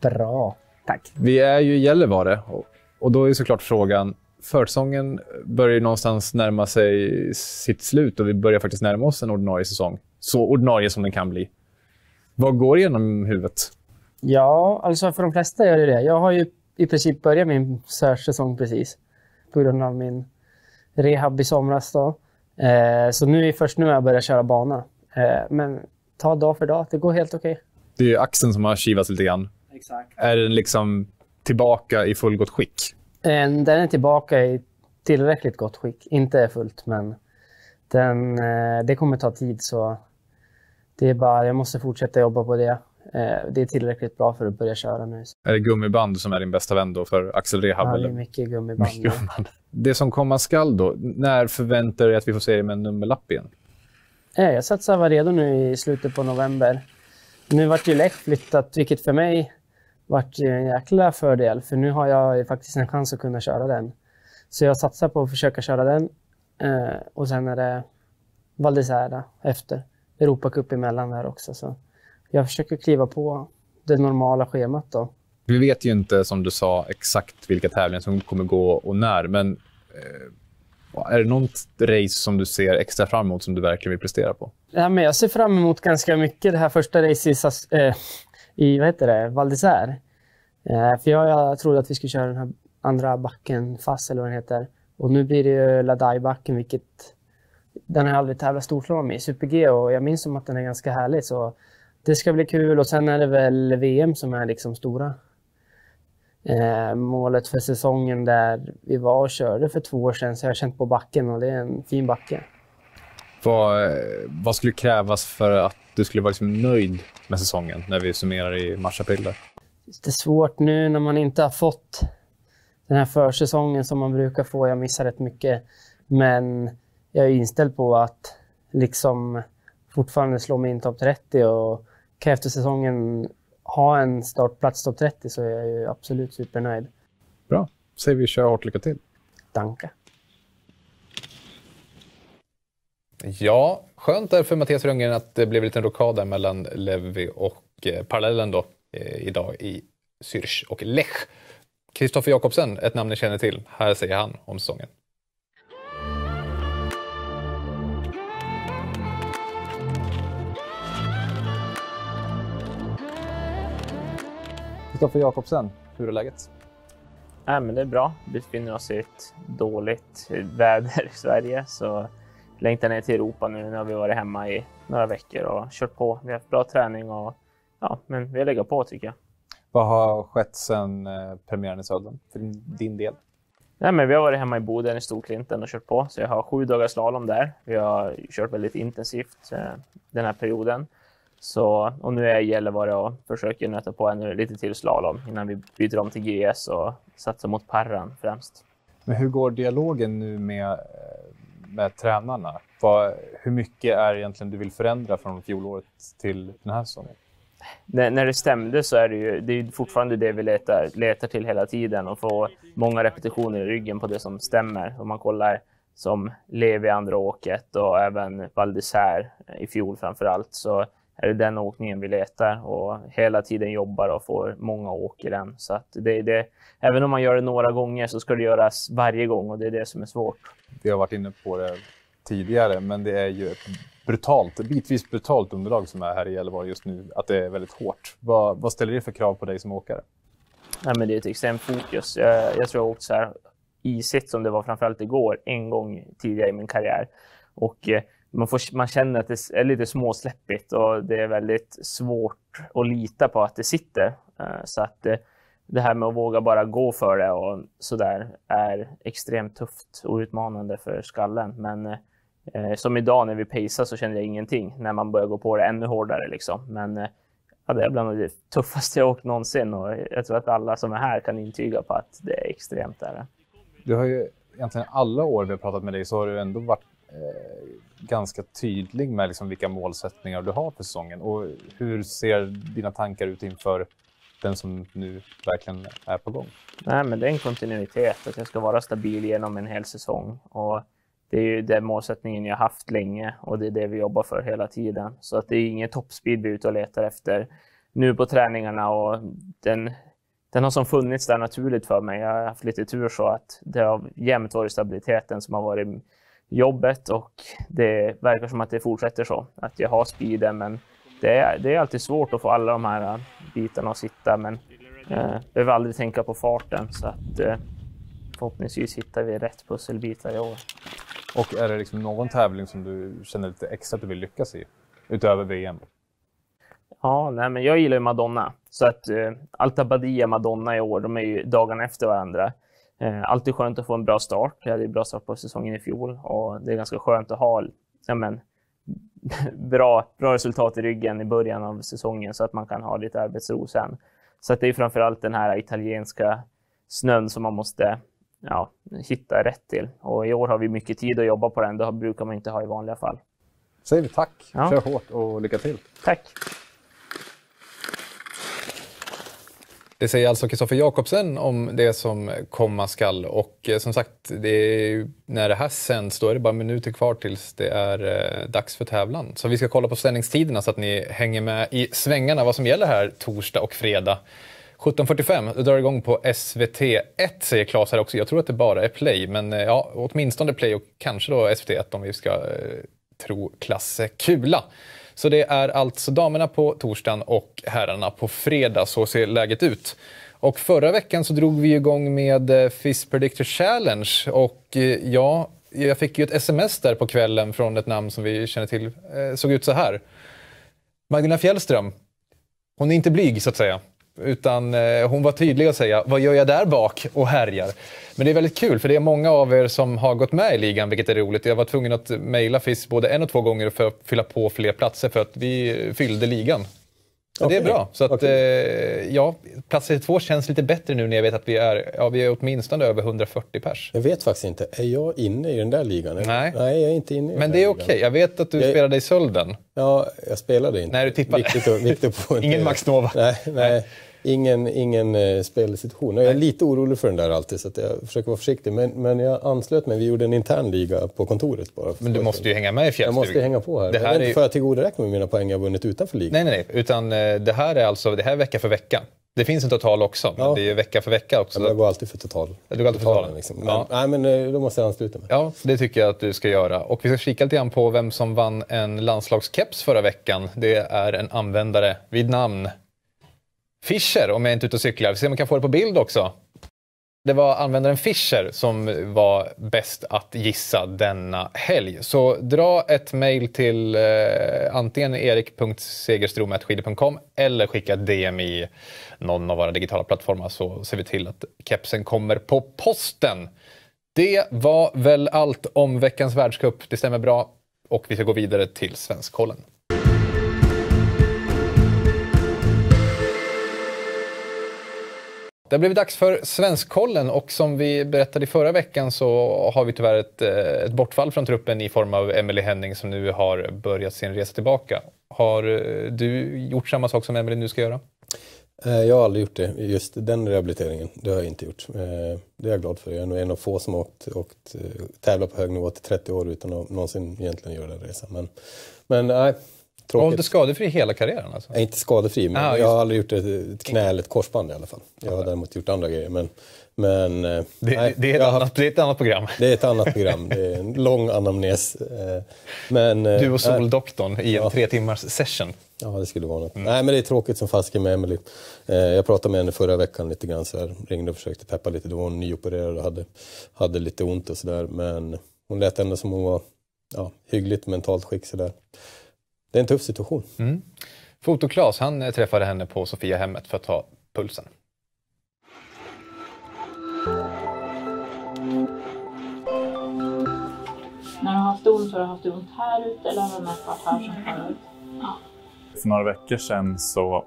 Bra, tack.
Vi är ju i Gällivare och då är såklart frågan, försäsongen börjar ju någonstans närma sig sitt slut och vi börjar faktiskt närma oss en ordinarie säsong. Så ordinarie som den kan bli. Vad går genom huvudet?
Ja, alltså för de flesta gör det det. Jag har ju i princip börjat min säsong precis på grund av min rehab i somras. Då. Eh, så nu är först nu har jag börjar köra bana. Eh, men ta dag för dag, det går helt okej. Okay.
Det är axeln som har kivats lite grann. Exakt. Är den liksom tillbaka i fullgott
skick? Eh, den är tillbaka i tillräckligt gott skick. Inte fullt, men den, eh, det kommer ta tid. så det är bara, Jag måste fortsätta jobba på det. Eh, det är tillräckligt bra för att börja köra nu.
Är det gummiband som är din bästa vän då för axelrehab? Ja, det är mycket gummiband. Mycket gummiband. Det som komma skall då, när förväntar du dig att vi får se dig med en nummerlapp igen?
Jag satsar att vara redo nu i slutet på november nu vart ju Lech flyttat, vilket för mig vart en jäkla fördel, för nu har jag faktiskt en chans att kunna köra den. Så jag satsar på att försöka köra den eh, och sen är det Val efter. Europacup emellan där också. Så jag försöker kliva på det normala schemat då.
Vi vet ju inte, som du sa, exakt vilka tävlingar som kommer gå och när, men eh är det något race som du ser extra fram emot som du verkligen vill prestera på?
Ja, men jag ser fram emot ganska mycket det här första racet i, äh, i vad heter det? Val d'Isère. Äh, för jag, jag trodde att vi skulle köra den här andra backen, fast eller vad den heter. Och nu blir det ju Ladai-backen, vilket den har jag aldrig tävlat storslalom i Super-G och jag minns som att den är ganska härlig. Så det ska bli kul och sen är det väl VM som är liksom stora Eh, målet för säsongen där vi var och körde för två år sedan, så jag har känt på backen och det är en fin backe.
Vad, vad skulle krävas för att du skulle vara liksom nöjd med säsongen när vi summerar i mars-april?
Det är svårt nu när man inte har fått den här försäsongen som man brukar få. Jag missar rätt mycket, men jag är inställd på att liksom fortfarande slå mig min topp 30 och kan efter säsongen ha en startplats topp 30 så är jag ju absolut supernöjd. Bra. Säger vi kör hårt lycka till. Danke.
Ja, skönt där för Mattias Rönngren att det blev en liten rokad där mellan Levi och eh, parallellen då eh, idag i Zürich och Lech. Kristoffer Jakobsen, ett namn ni känner till. Här säger han om säsongen. Kristoffer Jakobsen,
hur är läget? Äh, men det är bra. Vi befinner oss i ett dåligt väder i Sverige, så längtar ner till Europa nu. Nu har vi varit hemma i några veckor och kört på. Vi har haft bra träning och ja, men vi har legat på tycker jag. Vad har skett sedan eh, premiären i Södern för din, del? Nej, men vi har varit hemma i Boden i Storklinten och kört på, så jag har sju dagars slalom där. Vi har kört väldigt intensivt eh, den här perioden. Så, och nu är jag i Gällivare och försöker nöta på ännu lite till slalom innan vi byter om till GS och satsar mot parran främst.
Men hur går dialogen nu med, eh, med tränarna? Vad, hur mycket är egentligen du vill förändra från fjolåret till den här säsongen?
När, när det stämde så är det ju det är fortfarande det vi letar, letar till hela tiden och få många repetitioner i ryggen på det som stämmer. Om man kollar som Levi andra åket och även Val i fjol framför allt så är det den åkningen vi letar och hela tiden jobbar och får många åk i den. Så att det, det, även om man gör det några gånger så ska det göras varje gång och det är det som är svårt. Vi har varit inne på det
tidigare, men det är ju ett brutalt, bitvis brutalt underlag som är här i Gällivare just nu, att det är
väldigt hårt. Vad, vad ställer det för krav på dig som åkare? Ja, men det är ett extremt fokus. Jag, jag tror jag har åkt så här isigt som det var framförallt igår, en gång tidigare i min karriär. Och eh, man, får, man känner att det är lite småsläppigt och det är väldigt svårt att lita på att det sitter. Eh, så att det här med att våga bara gå för det och sådär är extremt tufft och utmanande för skallen. Men eh, eh, som idag när vi pacear så känner jag ingenting när man börjar gå på det ännu hårdare. Liksom. Men ja, det är bland det tuffaste jag åkt någonsin och jag tror att alla som är här kan intyga på att det är extremt. Där.
Du har ju egentligen alla år vi har pratat med dig så har du ändå varit Eh, ganska tydlig med liksom vilka målsättningar du har för säsongen. Och hur ser dina tankar ut inför den som nu verkligen är på gång?
Nej, men det är en kontinuitet, att jag ska vara stabil genom en hel säsong. Och det är ju den målsättningen jag haft länge och det är det vi jobbar för hela tiden. Så att det är ingen toppspeed vi är ute och letar efter nu på träningarna och den, den har som funnits där naturligt för mig. Jag har haft lite tur så att det har jämt varit stabiliteten som har varit jobbet och det verkar som att det fortsätter så. Att jag har speeden, men det är, det är alltid svårt att få alla de här äh, bitarna att sitta. Men eh, äh, behöver aldrig tänka på farten så att eh, förhoppningsvis hittar vi rätt pusselbitar i år.
Och är det liksom någon tävling som du känner lite extra att du vill lyckas i utöver VM?
Ja, nej, men jag gillar ju Madonna. Så att eh, Alta Badia Madonna i år, de är ju dagarna efter varandra. Eh, alltid skönt att få en bra start. Jag hade en bra start på säsongen i fjol och det är ganska skönt att ha ja, men, bra, bra resultat i ryggen i början av säsongen så att man kan ha lite arbetsro sen. Så det är framförallt den här italienska snön som man måste ja, hitta rätt till. Och I år har vi mycket tid att jobba på den. Det brukar man inte ha i vanliga fall. Säger vi tack, ja. kör hårt och lycka till. Tack.
Det säger alltså Kristoffer Jakobsen om det som komma skall. Och eh, som sagt, det när det här sänds då är det bara minuter kvar tills det är eh, dags för tävlan. Så vi ska kolla på sändningstiderna så att ni hänger med i svängarna vad som gäller här torsdag och fredag. 17.45 drar det igång på SVT1 säger Claes här också. Jag tror att det bara är Play, men eh, ja, åtminstone Play och kanske då SVT1 om vi ska eh, tro Klasse Kula. Så det är alltså damerna på torsdagen och herrarna på fredag. Så ser läget ut. Och förra veckan så drog vi igång med eh, FIS Predictor Challenge och eh, ja, jag fick ju ett sms där på kvällen från ett namn som vi känner till. Eh, såg ut så här. Magdalena Fjällström. Hon är inte blyg så att säga. Utan eh, hon var tydlig och säga “Vad gör jag där bak?” och härjar. Men det är väldigt kul, för det är många av er som har gått med i ligan, vilket är roligt. Jag var tvungen att mejla FIS både en och två gånger för att fylla på fler platser, för att vi fyllde ligan. Men okay. Det är bra. Så att, okay. eh, ja, plats 32 känns lite bättre nu när jag vet att vi är, ja, vi är
åtminstone över 140 pers. Jag vet faktiskt inte. Är jag inne i den där ligan? Nej. Nej, jag är inte inne i Men det är okej. Okay. Jag vet att du jag... spelade i Sölden. Ja, jag spelade inte. Nej, du tippade. Viktigt, viktigt Ingen Max Nova. nej. nej ingen, ingen eh, spelsituation. Jag är lite orolig för den där alltid så jag försöker vara försiktig. Men, men jag anslöt mig, vi gjorde en intern liga på kontoret bara. Men du måste ju hänga med i fjällstugan. Jag måste hänga på här. Det här jag är inte för att tillgodoräkna mig mina poäng jag vunnit utanför ligan. Nej, nej, nej. Utan eh, det
här är alltså det här är vecka för vecka. Det finns en total också, men ja. det är vecka för vecka också. jag går alltid för total. Du går alltid för totalen? Liksom. Men, ja.
Nej, men eh, då måste jag ansluta mig. Ja, det tycker jag
att du ska göra. Och vi ska kika lite grann på vem som vann en landslagskeps förra veckan. Det är en användare vid namn Fischer, om jag inte är ute och cyklar. Vi ser om vi kan få det på bild också. Det var användaren Fischer som var bäst att gissa denna helg. Så dra ett mejl till eh, antingen erik.segerstromATSKIDOR.COM eller skicka DM i någon av våra digitala plattformar så ser vi till att kepsen kommer på posten. Det var väl allt om veckans världscup. Det stämmer bra. Och vi ska gå vidare till Svenskkollen. Det har blivit dags för Svenskkollen och som vi berättade i förra veckan så har vi tyvärr ett, eh, ett bortfall från truppen i form av Emily Henning som nu har börjat sin resa tillbaka. Har eh, du gjort samma sak som Emily nu ska göra?
Eh, jag har aldrig gjort det, just den rehabiliteringen. Det har jag inte gjort. Det är jag glad för. Jag är nog en av få som har åkt, åkt tävlat på hög nivå till 30 år utan att någonsin egentligen göra den resan. Men, men nej, Tråkigt. Var du
skadefri hela karriären? Alltså? Jag är
inte skadefri, men ah, jag har aldrig gjort ett, ett knä eller ett korsband i alla fall. Jag har däremot gjort andra grejer. Men, men, eh, det, nej, det, är annat, haft, det, är ett annat, program. Det är ett annat program. Det är en lång anamnes. Eh, men, eh, du och Soldoktorn i en ja. tre timmars session. Ja, det skulle vara något. Mm. Nej, men det är tråkigt som fasiken med Emily. Jag pratade med henne förra veckan lite grann. Så här. Ringde och försökte peppa lite. Då var hon nyopererad och hade, hade lite ont och sådär. Men hon lät ändå som hon var ja, hyggligt mentalt skick. Så där det är en tuff situation. Mm. Fotoklas, han eh, träffade
henne på Sofia hemmet för att ta pulsen.
När du har haft ont, har du haft ont här ute eller har du mest varit här som förut? Ja.
För några veckor sedan så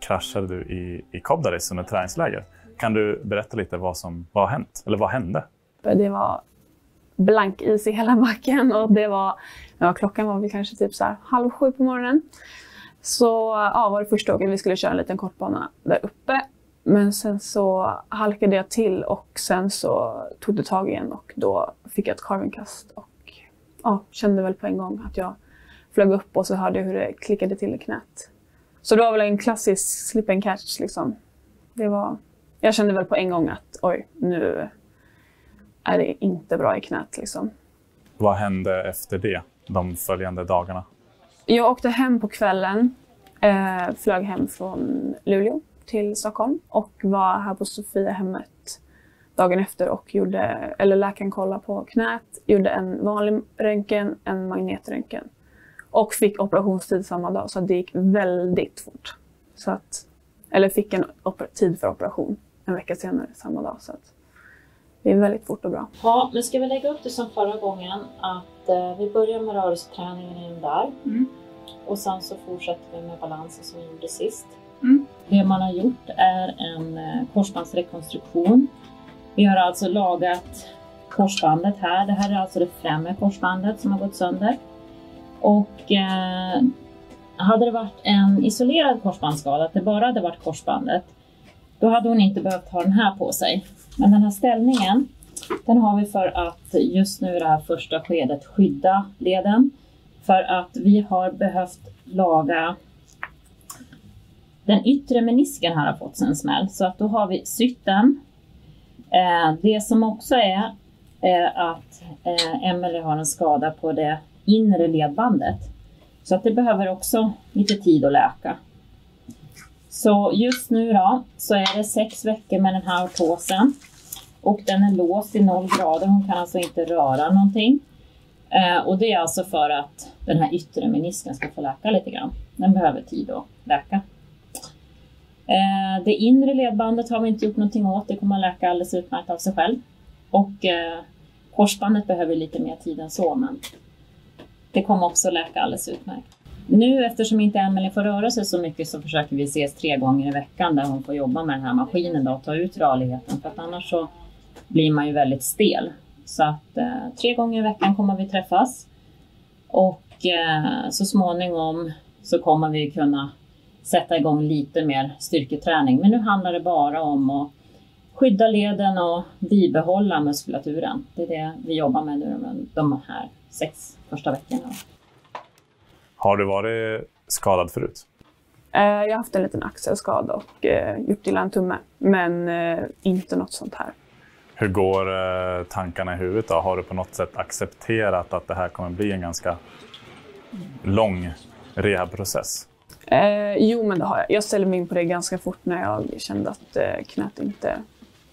kraschade du i, i Kobdaris under träningsläger. Kan du berätta lite vad som vad har hänt? Eller vad hände?
Det var blankis i hela backen. Och det var, ja, klockan var väl kanske typ så halv sju på morgonen. Så ja, var det första åket vi skulle köra en liten kortbana där uppe. Men sen så halkade jag till och sen så tog det tag igen och då fick jag ett carvingkast och ja, kände väl på en gång att jag flög upp och så hörde jag hur det klickade till i knät. Så det var väl en klassisk slip and catch liksom. Det var, jag kände väl på en gång att oj, nu är det inte bra i knät. Liksom.
Vad hände efter det, de följande dagarna?
Jag åkte hem på kvällen, eh, flög hem från Luleå till Stockholm och var här på Sofiahemmet dagen efter och gjorde, eller läkaren kollade på knät, gjorde en vanlig röntgen, en magnetröntgen och fick operationstid samma dag så det gick väldigt fort. Så att, eller fick en tid för operation en vecka senare samma dag. Så att, det är väldigt fort och bra.
Ja, men ska vi lägga upp det som förra gången att eh, vi börjar med rörelseträningen in där mm. och sen så fortsätter vi med balansen som vi gjorde sist. Mm. Det man har gjort är en eh, korsbandsrekonstruktion. Vi har alltså lagat korsbandet här. Det här är alltså det främre korsbandet som har gått sönder. Och eh, hade det varit en isolerad korsbandsskada, att det bara hade varit korsbandet, då hade hon inte behövt ha den här på sig. Men den här ställningen, den har vi för att just nu i det här första skedet skydda leden. För att vi har behövt laga den yttre menisken här har fått en smäll så att då har vi sytt den. Eh, det som också är, är att eh, Emelie har en skada på det inre ledbandet. Så att det behöver också lite tid att läka. Så just nu då så är det sex veckor med den här ortosen. Och den är låst i noll grader, hon kan alltså inte röra någonting. Eh, och det är alltså för att den här yttre menisken ska få läka lite grann. Den behöver tid att läka. Eh, det inre ledbandet har vi inte gjort någonting åt, det kommer att läka alldeles utmärkt av sig själv. Och eh, korsbandet behöver lite mer tid än så, men det kommer också läka alldeles utmärkt. Nu eftersom inte Emelie får röra sig så mycket så försöker vi ses tre gånger i veckan där hon får jobba med den här maskinen då, och ta ut rörligheten. För att annars så blir man ju väldigt stel. Så att eh, tre gånger i veckan kommer vi träffas och eh, så småningom så kommer vi kunna sätta igång lite mer styrketräning. Men nu handlar det bara om att skydda leden och bibehålla muskulaturen. Det är det vi jobbar med nu de här sex första veckorna.
Har du varit skadad förut?
Eh, jag har haft en
liten axelskada och
eh, gjort
illa en tumme, men eh, inte något sånt här.
Hur går eh, tankarna i huvudet då? Har du på något sätt accepterat att det här kommer bli en ganska lång rehabprocess?
Eh, jo, men det har jag. Jag ställde mig in på det ganska fort när jag kände att eh, knät inte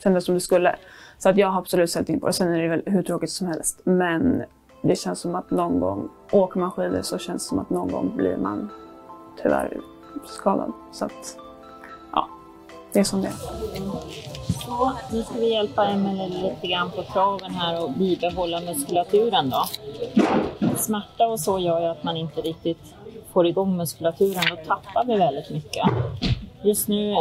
kändes som det skulle. Så att jag har absolut ställt in på det. Sen är det väl hur tråkigt som helst. Men det känns som att någon gång, åker man skidor så känns det som att någon gång blir man tyvärr skadad. Så att det är som det är.
nu ska vi hjälpa Emelie lite grann på traven här och bibehålla muskulaturen då. Smärta och så gör ju att man inte riktigt får igång muskulaturen, då tappar vi väldigt mycket. Just nu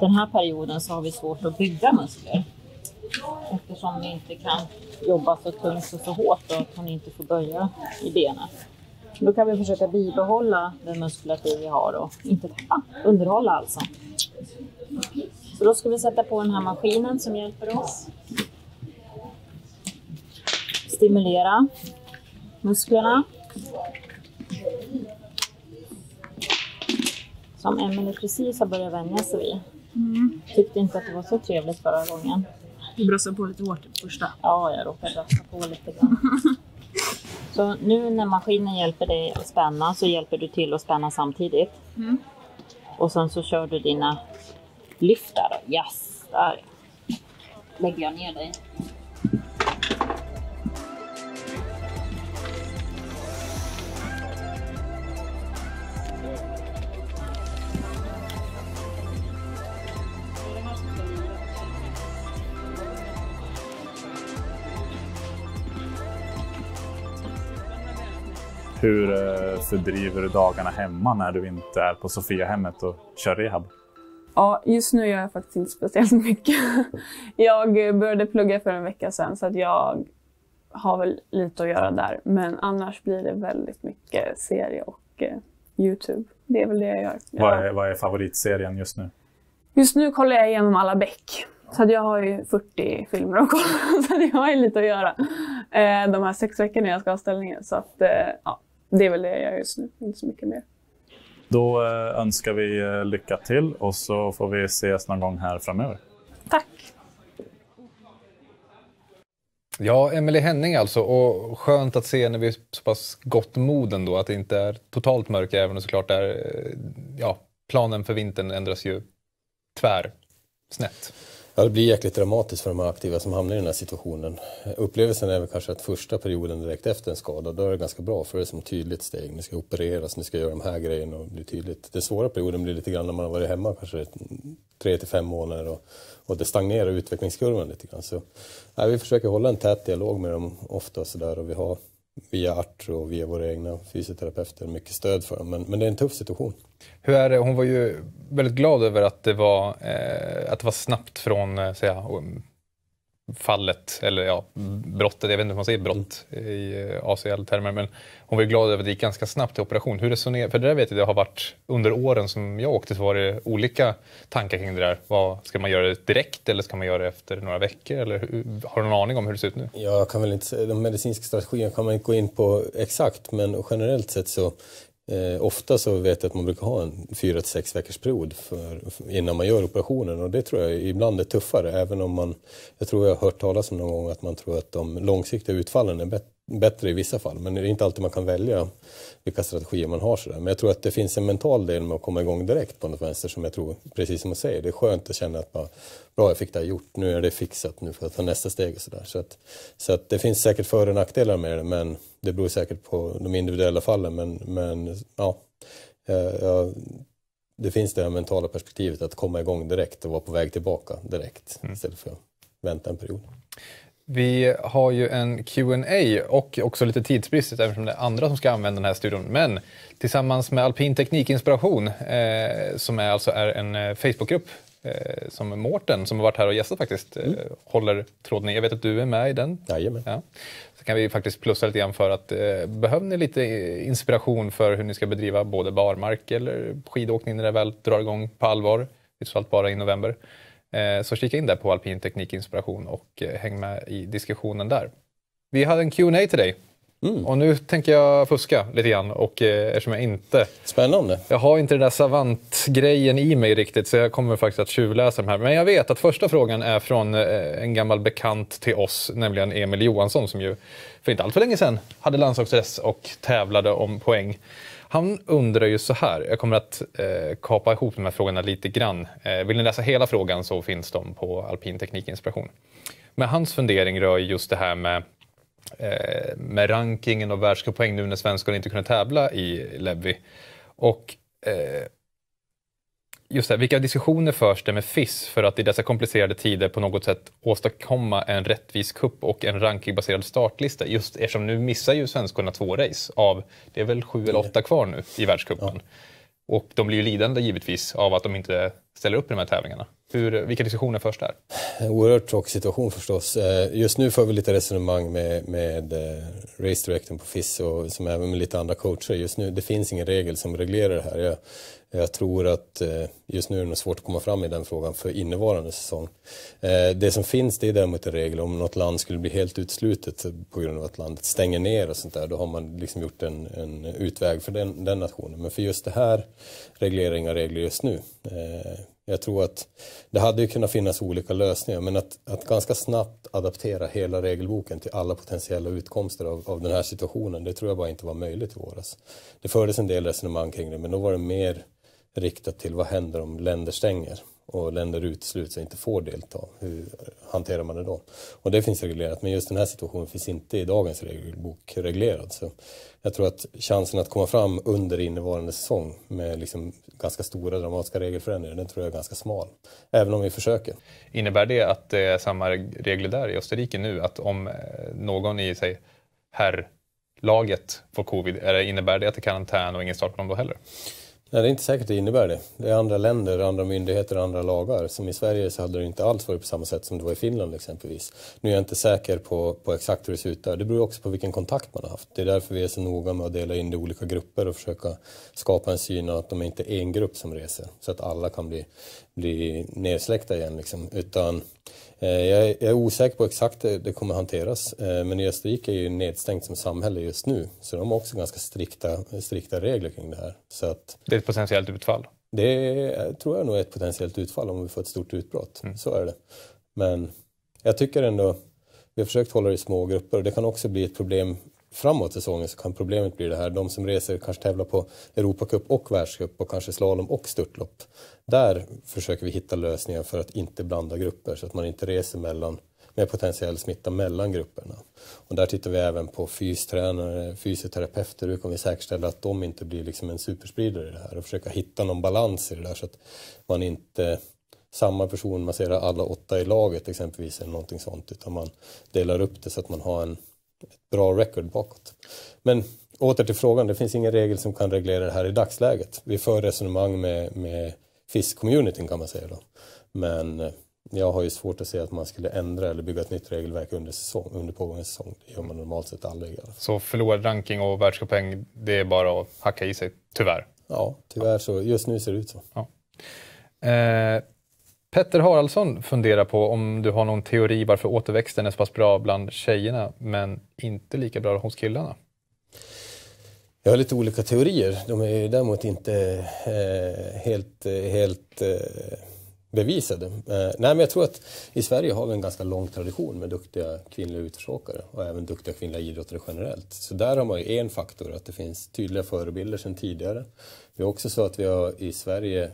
den här perioden så har vi svårt att bygga muskler eftersom vi inte kan jobba så tungt och så hårt och att hon inte får böja i benet. Då kan vi försöka bibehålla den muskulatur vi har och inte tappa, underhålla alltså. Så då ska vi sätta på den här maskinen som hjälper oss. Stimulera musklerna. Som Emelie precis har börjat vänja sig vid. Mm. Tyckte inte att det var så trevligt förra gången. Du brassade på lite hårt första. Ja, jag råkade brassa på lite grann. så nu när maskinen hjälper dig att spänna så hjälper du till att spänna samtidigt. Mm. Och sen så kör du dina Lyfta då. Yes, där lägger jag ner
dig.
Hur eh, fördriver du dagarna hemma när du inte är på Sofiahemmet och kör rehab?
Ja, just nu gör jag faktiskt inte speciellt mycket. Jag började plugga för en vecka sedan så att jag har väl lite att göra där. Men annars blir det väldigt mycket serie och eh, Youtube. Det är väl det jag gör.
Vad är, vad är favoritserien just nu?
Just nu kollar jag igenom alla Beck. Så jag har ju 40 filmer att kolla, så jag har ju lite att göra. Eh, de här sex veckorna jag ska ha ställningen. Så att, eh, ja, det är väl det jag gör just nu, inte så mycket mer.
Då eh, önskar vi eh, lycka till och så får vi ses någon gång här framöver. Tack!
Ja, Emelie Henning alltså. Och skönt att se när vi är så pass gott mod ändå, att det inte är totalt mörker även om såklart är, eh, ja, planen för vintern
ändras ju tvär snett. Ja, det blir jäkligt dramatiskt för de aktiva som hamnar i den här situationen. Upplevelsen är väl kanske att första perioden direkt efter en skada, då är det ganska bra för det är som tydligt steg. Ni ska opereras, ni ska göra de här grejerna och det blir tydligt. Den svåra perioden blir lite grann när man har varit hemma kanske tre till fem månader och, och det stagnerar utvecklingskurvan lite grann. Så, ja, vi försöker hålla en tät dialog med dem ofta sådär och vi har via Artro och via våra egna fysioterapeuter mycket stöd för dem. Men, men det är en tuff situation.
Hur är det? Hon var ju väldigt glad över att det var, eh, att det var snabbt från eh, säga, fallet, eller ja, brottet, jag vet inte om man säger brott mm. i eh, ACL-termer, men hon var ju glad över att det gick ganska snabbt till operation. Hur resonerar, för det där vet jag det har varit, under åren som jag åkte så var det olika tankar kring det där. Vad, ska man göra det direkt eller ska man göra det efter några veckor? Eller
har du någon aning om hur det ser ut nu? Jag kan väl inte, de medicinska strategin kan man inte gå in på exakt, men generellt sett så Eh, ofta så vet jag att man brukar ha en 4 till 6 veckors period för, för, innan man gör operationen och det tror jag ibland är tuffare även om man, jag tror jag har hört talas om någon gång att man tror att de långsiktiga utfallen är bättre bättre i vissa fall, men det är inte alltid man kan välja vilka strategier man har. Sådär. Men jag tror att det finns en mental del med att komma igång direkt på något vänster som jag tror, precis som du säger, det är skönt att känna att bara, bra, jag fick det här gjort, nu är det fixat, nu får jag ta nästa steg och sådär. Så, att, så att det finns säkert för och nackdelar med det, men det beror säkert på de individuella fallen. Men, men ja, eh, jag, det finns det här mentala perspektivet att komma igång direkt och vara på väg tillbaka direkt mm. istället för att vänta en period.
Vi har ju en Q&A och också lite tidsbrist eftersom det är andra som ska använda den här studion. Men tillsammans med Alpin Teknikinspiration eh, som är alltså är en eh, Facebookgrupp eh, som Mårten, som har varit här och gästat faktiskt, eh, mm. eh, håller tråden i. Jag vet att du är med i den. Jajamän. Ja. Så kan vi faktiskt plussa lite grann för att eh, behöver ni lite eh, inspiration för hur ni ska bedriva både barmark eller skidåkning när det väl drar igång på allvar, det är allt bara i november, Eh, så kika in där på Alpin Teknik Inspiration och eh, häng med i diskussionen där. Vi hade en Q&A till dig. Mm. Och nu tänker jag fuska lite grann och eh, eftersom jag inte... Spännande. Jag har inte den där savantgrejen i mig riktigt så jag kommer faktiskt att tjuvläsa de här. Men jag vet att första frågan är från en gammal bekant till oss, nämligen Emil Johansson som ju för inte allt för länge sedan hade landslagsdress och tävlade om poäng. Han undrar ju så här, jag kommer att eh, kapa ihop de här frågorna lite grann. Eh, vill ni läsa hela frågan så finns de på Alpin Teknikinspiration. Men hans fundering rör just det här med, eh, med rankingen och världscuppoäng nu när svenskarna inte kunde tävla i Levi. Och eh, just det, vilka diskussioner förs det med FIS för att i dessa komplicerade tider på något sätt åstadkomma en rättvis kupp och en rankingbaserad startlista? Just eftersom nu missar ju svenskorna två race av, det är väl sju eller mm. åtta kvar nu i världscupen. Ja. Och de blir ju lidande givetvis av att de inte ställer upp i de här tävlingarna. Hur, vilka
diskussioner förs där? En oerhört tråkig situation förstås. Eh, just nu för vi lite resonemang med, med eh, race directorn på FIS och som även med lite andra coacher just nu. Det finns ingen regel som reglerar det här. Jag jag tror att eh, just nu är det svårt att komma fram i den frågan för innevarande säsong. Eh, det som finns det är däremot en regel om något land skulle bli helt utslutet på grund av att landet stänger ner och sånt där, då har man liksom gjort en, en utväg för den, den nationen. Men för just det här reglerar inga regler just nu, eh, jag tror att det hade ju kunnat finnas olika lösningar men att, att ganska snabbt adaptera hela regelboken till alla potentiella utkomster av, av den här situationen, det tror jag bara inte var möjligt i våras. Det fördes en del resonemang kring det men då var det mer riktat till vad händer om länder stänger och länder utesluts och inte får delta. Hur hanterar man det då? Och det finns reglerat, men just den här situationen finns inte i dagens regelbok reglerad. Så jag tror att chansen att komma fram under innevarande säsong med liksom ganska stora dramatiska regelförändringar, den tror jag är ganska smal. Även om vi försöker.
Innebär det att det är samma regler där i Österrike nu? Att om eh, någon i sig herrlaget får covid, innebär det att det är karantän och ingen startplan då heller?
Nej, det är inte säkert det innebär det. Det är andra länder, andra myndigheter, andra lagar. Som i Sverige så hade det inte alls varit på samma sätt som det var i Finland exempelvis. Nu är jag inte säker på, på exakt hur det ser ut där. Det beror också på vilken kontakt man har haft. Det är därför vi är så noga med att dela in det i olika grupper och försöka skapa en syn att de inte är en grupp som reser. Så att alla kan bli, bli nedsläckta igen. Liksom. Utan Eh, jag är osäker på exakt hur det kommer hanteras, eh, men i Österrike är ju nedstängt som samhälle just nu, så de har också ganska strikta, strikta regler kring det här. Så att,
det är ett potentiellt
utfall? Det tror jag nog är ett potentiellt utfall om vi får ett stort utbrott, mm. så är det. Men jag tycker ändå, vi har försökt hålla det i små grupper och det kan också bli ett problem framåt säsongen så kan problemet bli det här, de som reser kanske tävlar på Europacup och världscup och kanske slalom och störtlopp. Där försöker vi hitta lösningar för att inte blanda grupper så att man inte reser mellan med potentiell smitta mellan grupperna. Och där tittar vi även på fystränare, fysioterapeuter, hur kan vi säkerställa att de inte blir liksom en superspridare i det här och försöka hitta någon balans i det där så att man inte samma person masserar alla åtta i laget exempelvis eller någonting sånt utan man delar upp det så att man har en ett bra record bakåt. Men åter till frågan, det finns ingen regel som kan reglera det här i dagsläget. Vi för resonemang med, med FIS-communityn kan man säga då. Men eh, jag har ju svårt att se att man skulle ändra eller bygga ett nytt regelverk under, säsong, under pågående säsong. Det gör man normalt sett aldrig.
Så förlorad ranking och världscuppoäng, det är bara att hacka i sig, tyvärr?
Ja, tyvärr så. Just nu ser det ut så. Ja.
Eh, Petter Haraldsson funderar på om du har någon teori varför återväxten är så pass bra bland tjejerna men inte lika bra hos killarna?
Jag har lite olika teorier. De är ju däremot inte eh, helt, eh, helt eh, bevisade. Eh, nej, men jag tror att i Sverige har vi en ganska lång tradition med duktiga kvinnliga utförsåkare och även duktiga kvinnliga idrottare generellt. Så där har man ju en faktor, att det finns tydliga förebilder sedan tidigare. Det är också så att vi har i Sverige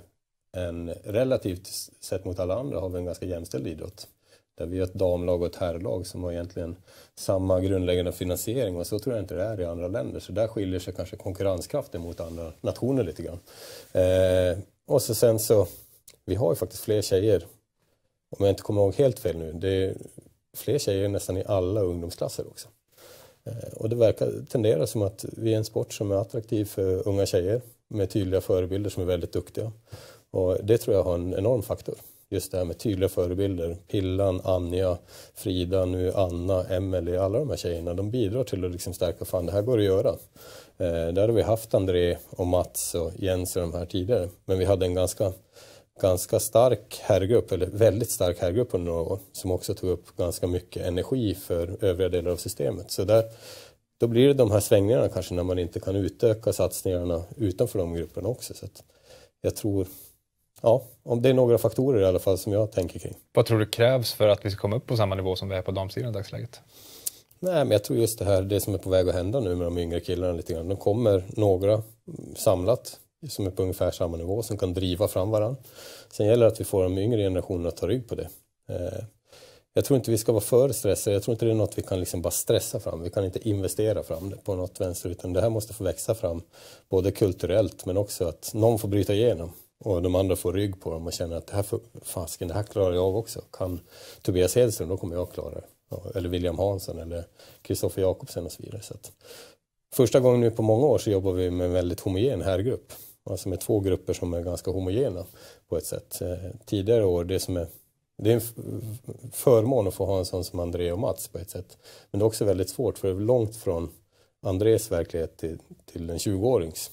en relativt sett mot alla andra har vi en ganska jämställd idrott. Där vi har ett damlag och ett herrlag som har egentligen samma grundläggande finansiering och så tror jag inte det är i andra länder. Så där skiljer sig kanske konkurrenskraften mot andra nationer lite grann. Eh, och så sen så, vi har ju faktiskt fler tjejer, om jag inte kommer ihåg helt fel nu, det är fler tjejer nästan i alla ungdomsklasser också. Eh, och det verkar tendera som att vi är en sport som är attraktiv för unga tjejer med tydliga förebilder som är väldigt duktiga. Och det tror jag har en enorm faktor. Just det här med tydliga förebilder. Pillan, Anja, Frida, nu Anna, Emelie, alla de här tjejerna, de bidrar till att liksom stärka, fan det här går att göra. Eh, där har vi haft André och Mats och Jens och de här tidigare, men vi hade en ganska ganska stark herrgrupp, eller väldigt stark herrgrupp under några år, som också tog upp ganska mycket energi för övriga delar av systemet. Så där, då blir det de här svängningarna kanske när man inte kan utöka satsningarna utanför de grupperna också. Så jag tror Ja, det är några faktorer i alla fall som jag tänker kring.
Vad tror du krävs för att vi ska komma upp på samma nivå som vi är på damsidan i dagsläget?
Nej, men jag tror just det här, det som är på väg att hända nu med de yngre killarna lite grann. De kommer några samlat som är på ungefär samma nivå som kan driva fram varandra. Sen gäller det att vi får de yngre generationerna att ta rygg på det. Eh, jag tror inte vi ska vara för stressade. Jag tror inte det är något vi kan liksom bara stressa fram. Vi kan inte investera fram det på något vänster utan det här måste få växa fram både kulturellt men också att någon får bryta igenom. Och de andra får rygg på dem och känner att det här för, fasken, det här klarar jag av också. Kan Tobias Hedström, då kommer jag klara det. Ja, eller William Hansson eller Kristoffer Jakobsen och så vidare. Så att, första gången nu på många år så jobbar vi med en väldigt homogen herrgrupp. Alltså med två grupper som är ganska homogena på ett sätt. Eh, tidigare år, det som är det är en förmån att få ha en sån som André och Mats på ett sätt. Men det är också väldigt svårt för det är långt från Andrés verklighet till, till en 20-årings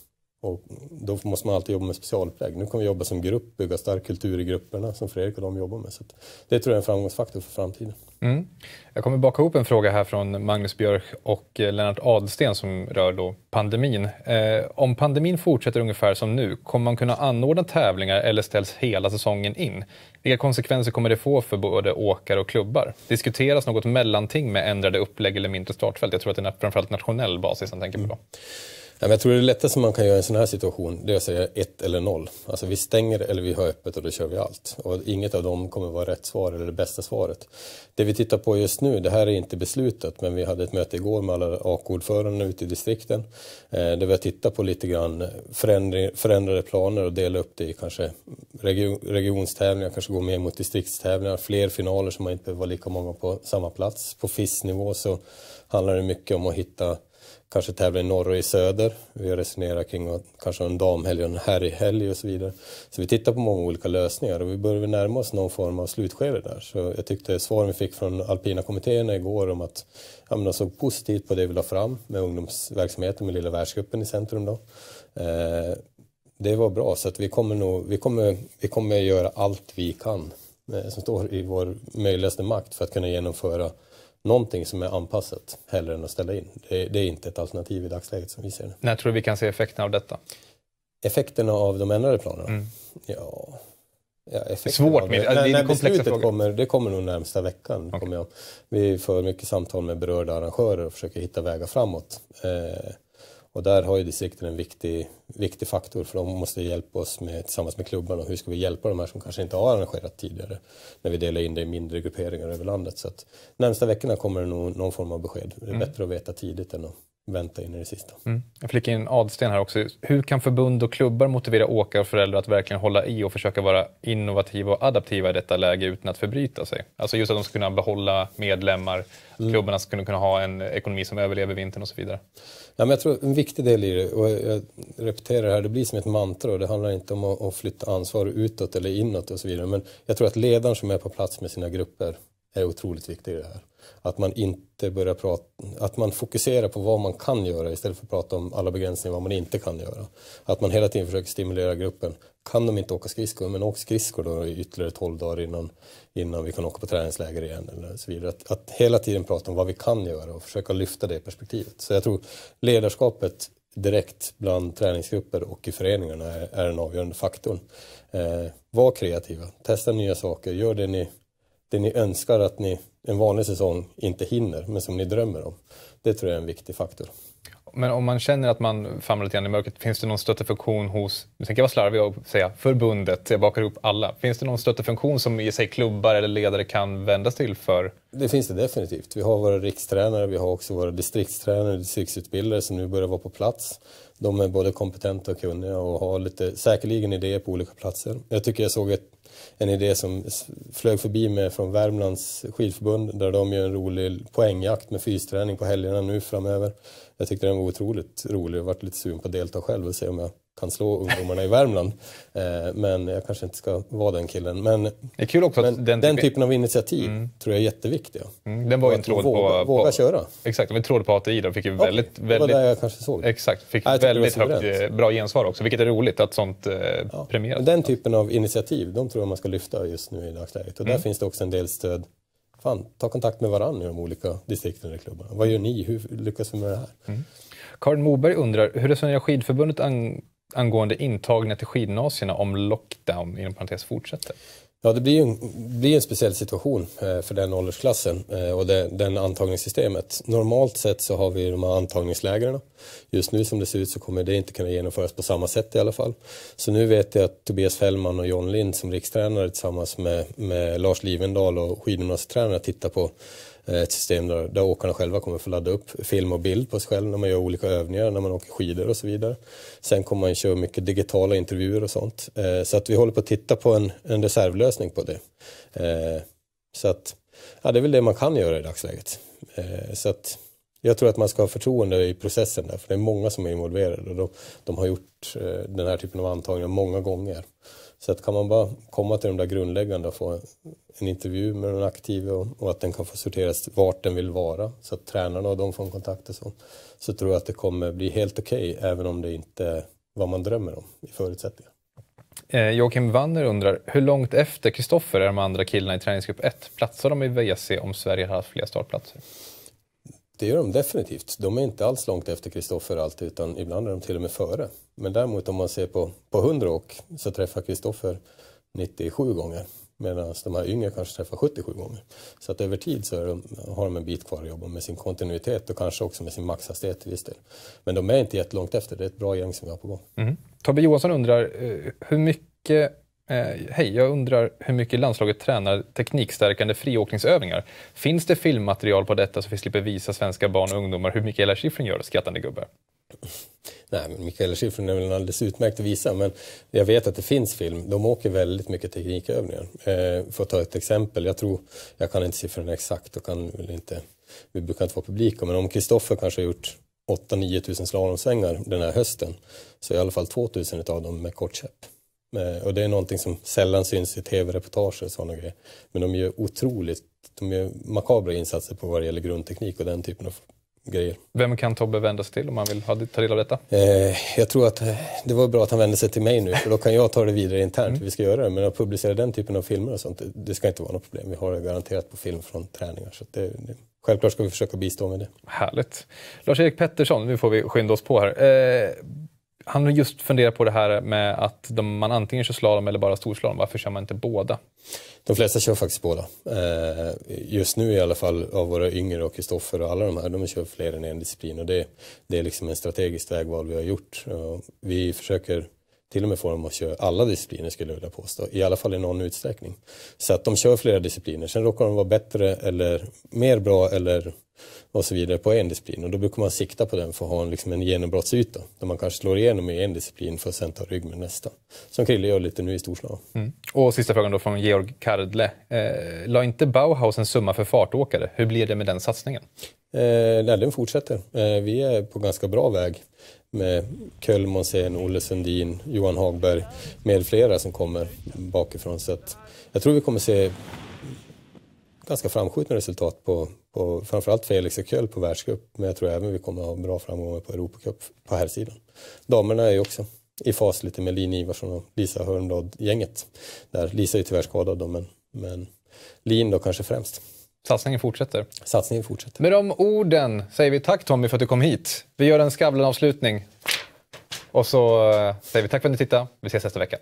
och då måste man alltid jobba med specialupplägg. Nu kommer vi jobba som grupp, bygga stark kultur i grupperna som Fredrik och de jobbar med. Så det tror jag är en framgångsfaktor för framtiden.
Mm.
Jag kommer baka ihop en fråga här från Magnus Björk och eh, Lennart Adelsten som rör då pandemin. Eh, om pandemin fortsätter ungefär som nu, kommer man kunna anordna tävlingar eller ställs hela säsongen in? Vilka konsekvenser kommer det få för både åkare och klubbar? Diskuteras något mellanting med ändrade upplägg eller mindre startfält? Jag tror att det är framförallt nationell basis han tänker på. Mm.
Jag tror det lättaste man kan göra i en sån här situation det är att säga ett eller noll. Alltså vi stänger eller vi har öppet och då kör vi allt. Och inget av dem kommer vara rätt svar eller det bästa svaret. Det vi tittar på just nu, det här är inte beslutat men vi hade ett möte igår med alla AK-ordförande ute i distrikten eh, där vi har tittat på lite grann förändrade planer och dela upp det i kanske region, regionstävlingar, kanske gå mer mot distriktstävlingar, fler finaler som man inte behöver vara lika många på samma plats. På FIS-nivå så handlar det mycket om att hitta kanske tävla i norr och i söder. Vi har resonerat kring att kanske ha en damhelg och en herrhelg och så vidare. Så vi tittar på många olika lösningar och vi börjar närma oss någon form av slutskede där. Så jag tyckte svaren vi fick från alpina kommittéerna igår om att ja, men de såg positivt på det vi la fram med ungdomsverksamheten med lilla världsgruppen i centrum. Då. Eh, det var bra, så att vi, kommer nog, vi, kommer, vi kommer göra allt vi kan eh, som står i vår möjligaste makt för att kunna genomföra någonting som är anpassat hellre än att ställa in. Det, det är inte ett alternativ i dagsläget som vi ser det.
När tror du vi kan se effekterna
av detta? Effekterna av de ändrade planerna? Mm. Ja, Ja, Svårt, men det, när, det, när beslutet frågor. kommer, det kommer nog närmsta veckan. Okay. Kommer jag. Vi för mycket samtal med berörda arrangörer och försöker hitta vägar framåt. Eh, och där har ju distrikten en viktig, viktig faktor för de måste hjälpa oss med, tillsammans med klubbarna. Hur ska vi hjälpa de här som kanske inte har arrangerat tidigare? När vi delar in det i mindre grupperingar över landet. Så att närmsta veckorna kommer det nog någon form av besked. Det är mm. bättre att veta tidigt än att vänta in i det sista.
Mm. Jag flikar in Adsten här också. Hur kan förbund och klubbar motivera åkare och föräldrar att verkligen hålla i och försöka vara innovativa och adaptiva i detta läge utan att förbryta sig? Alltså just att de ska kunna behålla medlemmar, mm. klubbarna ska kunna ha en ekonomi som överlever vintern och så vidare.
Ja, men jag tror en viktig del i det, och jag repeterar det här, det blir som ett mantra och det handlar inte om att flytta ansvar utåt eller inåt och så vidare. Men jag tror att ledaren som är på plats med sina grupper är otroligt viktig i det här. Att man inte börjar prata, att man fokuserar på vad man kan göra istället för att prata om alla begränsningar, vad man inte kan göra. Att man hela tiden försöker stimulera gruppen. Kan de inte åka skridskor, men åk skridskor då i ytterligare 12 dagar innan, innan vi kan åka på träningsläger igen eller så vidare. Att, att hela tiden prata om vad vi kan göra och försöka lyfta det perspektivet. Så jag tror ledarskapet direkt bland träningsgrupper och i föreningarna är, är den avgörande faktorn. Eh, var kreativa, testa nya saker, gör det ni, det ni önskar att ni en vanlig säsong inte hinner, men som ni drömmer om. Det tror jag är en viktig faktor.
Men om man känner att man famlar lite grann i mörkret, finns det någon stöttefunktion hos, nu tänker jag vara slarvig och säga förbundet, jag bakar ihop alla. Finns det någon stöttefunktion som i sig klubbar eller ledare kan vändas till för?
Det finns det definitivt. Vi har våra rikstränare, vi har också våra distriktstränare, distriktsutbildare som nu börjar vara på plats. De är både kompetenta och kunniga och har lite, säkerligen idéer på olika platser. Jag tycker jag såg ett en idé som flög förbi mig från Värmlands skidförbund där de gör en rolig poängjakt med fysträning på helgerna nu framöver. Jag tyckte den var otroligt rolig och varit lite sugen på att delta själv och se om jag kan slå ungdomarna i Värmland. Eh, men jag kanske inte ska vara den killen. Men, det är kul också men den, den, typ- typen av initiativ mm. tror jag är jätteviktiga. Mm. Den var ju en tråd våga, på... Våga på, köra.
Exakt, och en tråd på ATI. De fick ju ja, väldigt... Det var där jag
kanske såg. Exakt, fick Nej, väldigt högt, eh,
bra gensvar också, vilket är roligt att sånt
eh, ja. premieras. Den typen av initiativ, de tror jag man ska lyfta just nu i dagsläget. Och mm. där finns det också en del stöd Fan, ta kontakt med varandra i de olika distrikten eller klubbarna. Vad gör ni? Hur lyckas vi med det här? Mm. Karin Moberg undrar, hur resonerar skidförbundet
ang angående intagna till skidgymnasierna om lockdown inom parentes
fortsätter? Ja, det blir ju en, blir en speciell situation eh, för den åldersklassen eh, och det, den antagningssystemet. Normalt sett så har vi de här antagningslägren. Just nu som det ser ut så kommer det inte kunna genomföras på samma sätt i alla fall. Så nu vet jag att Tobias Fällman och John Lind som rikstränare tillsammans med, med Lars Livendal och skidgymnasttränare tittar på Eh, ett system där, där åkarna själva kommer få ladda upp film och bild på sig själv när man gör olika övningar, när man åker skidor och så vidare. Sen kommer man köra mycket digitala intervjuer och sånt. Eh, så att vi håller på att titta på en, en reservlösning på det. Eh, så att, ja, det är väl det man kan göra i dagsläget. Så att jag tror att man ska ha förtroende i processen där, för det är många som är involverade och de, de har gjort eh, den här typen av antagningar många gånger. Så att kan man bara komma till de där grundläggande och få en intervju med den aktive och, och, att den kan få sorteras vart den vill vara så att tränarna och de får en kontakt och så, så tror jag att det kommer bli helt okej okay, även om det inte är vad man drömmer om i förutsättningar.
Eh, Joakim Wanner undrar, hur långt efter Kristoffer är de andra killarna i träningsgrupp 1? Platsar de i WC om Sverige har haft fler
startplatser? Det gör de definitivt. De är inte alls långt efter Kristoffer alltid utan ibland är de till och med före. Men däremot om man ser på, på 100 åk så träffar Kristoffer 97 gånger medan de här yngre kanske träffar 77 gånger. Så att över tid så de, har de en bit kvar att jobba med sin kontinuitet och kanske också med sin maxhastighet till viss del. Men de är inte jättelångt efter, det är ett bra gäng som vi har på gång. Mm. Tobbe Johansson undrar,
eh, hur mycket Eh, Hej, jag undrar hur mycket landslaget tränar teknikstärkande friåkningsövningar. Finns det filmmaterial på detta så vi slipper visa svenska barn och ungdomar hur Mikaela Shiffrin gör, skrattande gubbe?
Nej, men Mikaela Shiffrin är väl alldeles utmärkt att visa, men jag vet att det finns film. De åker väldigt mycket teknikövningar. Eh, för att ta ett exempel, jag tror, jag kan inte siffrorna exakt och kan väl inte, vi brukar inte vara publika, men om Kristoffer kanske har gjort 8-9 tusen slalomsvängar den här hösten så är i alla fall 2 000 av dem med kort käpp. Eh, och det är någonting som sällan syns i tv-reportage och sådana grejer. Men de gör otroligt, de gör makabra insatser på vad det gäller grundteknik och den typen av grejer.
Vem kan Tobbe vända sig till om han vill ta del av detta?
Eh, jag tror att eh, det var bra att han vände sig till mig nu för då kan jag ta det vidare internt. Mm. Vi ska göra det, men att publicera den typen av filmer och sånt, det ska inte vara något problem. Vi har det garanterat på film från träningar. Så det, det, självklart ska vi försöka bistå med det.
Härligt. Lars-Erik Pettersson, nu får vi skynda oss på här. Eh, han har just funderat på det här med att de, man antingen kör slalom eller bara storslalom. Varför kör
man inte båda? De flesta kör faktiskt båda. Eh, just nu i alla fall av våra yngre och Kristoffer och alla de här, de kör fler än en disciplin och det, det är liksom en strategiskt vägval vi har gjort. Vi försöker till och med få dem att köra alla discipliner skulle jag vilja påstå, i alla fall i någon utsträckning. Så att de kör flera discipliner, sen råkar de vara bättre eller mer bra eller och så vidare på en disciplin. Och då brukar man sikta på den för att ha en, liksom en genombrottsyta där man kanske slår igenom i en disciplin för att sen ta rygg med nästa. Som Krille gör lite nu i storslalom. Mm. Och sista frågan då från Georg Kardle. Eh, la inte Bauhaus en summa för fartåkare? Hur blir det med den satsningen? Eh, den fortsätter. Eh, vi är på ganska bra väg med Köll, Monsén, Olle Sundin, Johan Hagberg med flera som kommer bakifrån. Så att jag tror vi kommer se ganska framskjutna resultat på, på framförallt för Elisekull på världscup men jag tror även vi kommer att ha bra framgångar på Europacup på här sidan. Damerna är ju också i fas lite med Lin Ivarsson och Lisa Hörnblad-gänget. Där Lisa är ju tyvärr skadad då, men, men Lin då kanske främst.
Satsningen fortsätter. Satsningen fortsätter. Med de orden säger vi tack Tommy för att du kom hit. Vi gör en Skavlan-avslutning. Och så eh, säger vi tack för att ni tittade. Vi ses nästa vecka.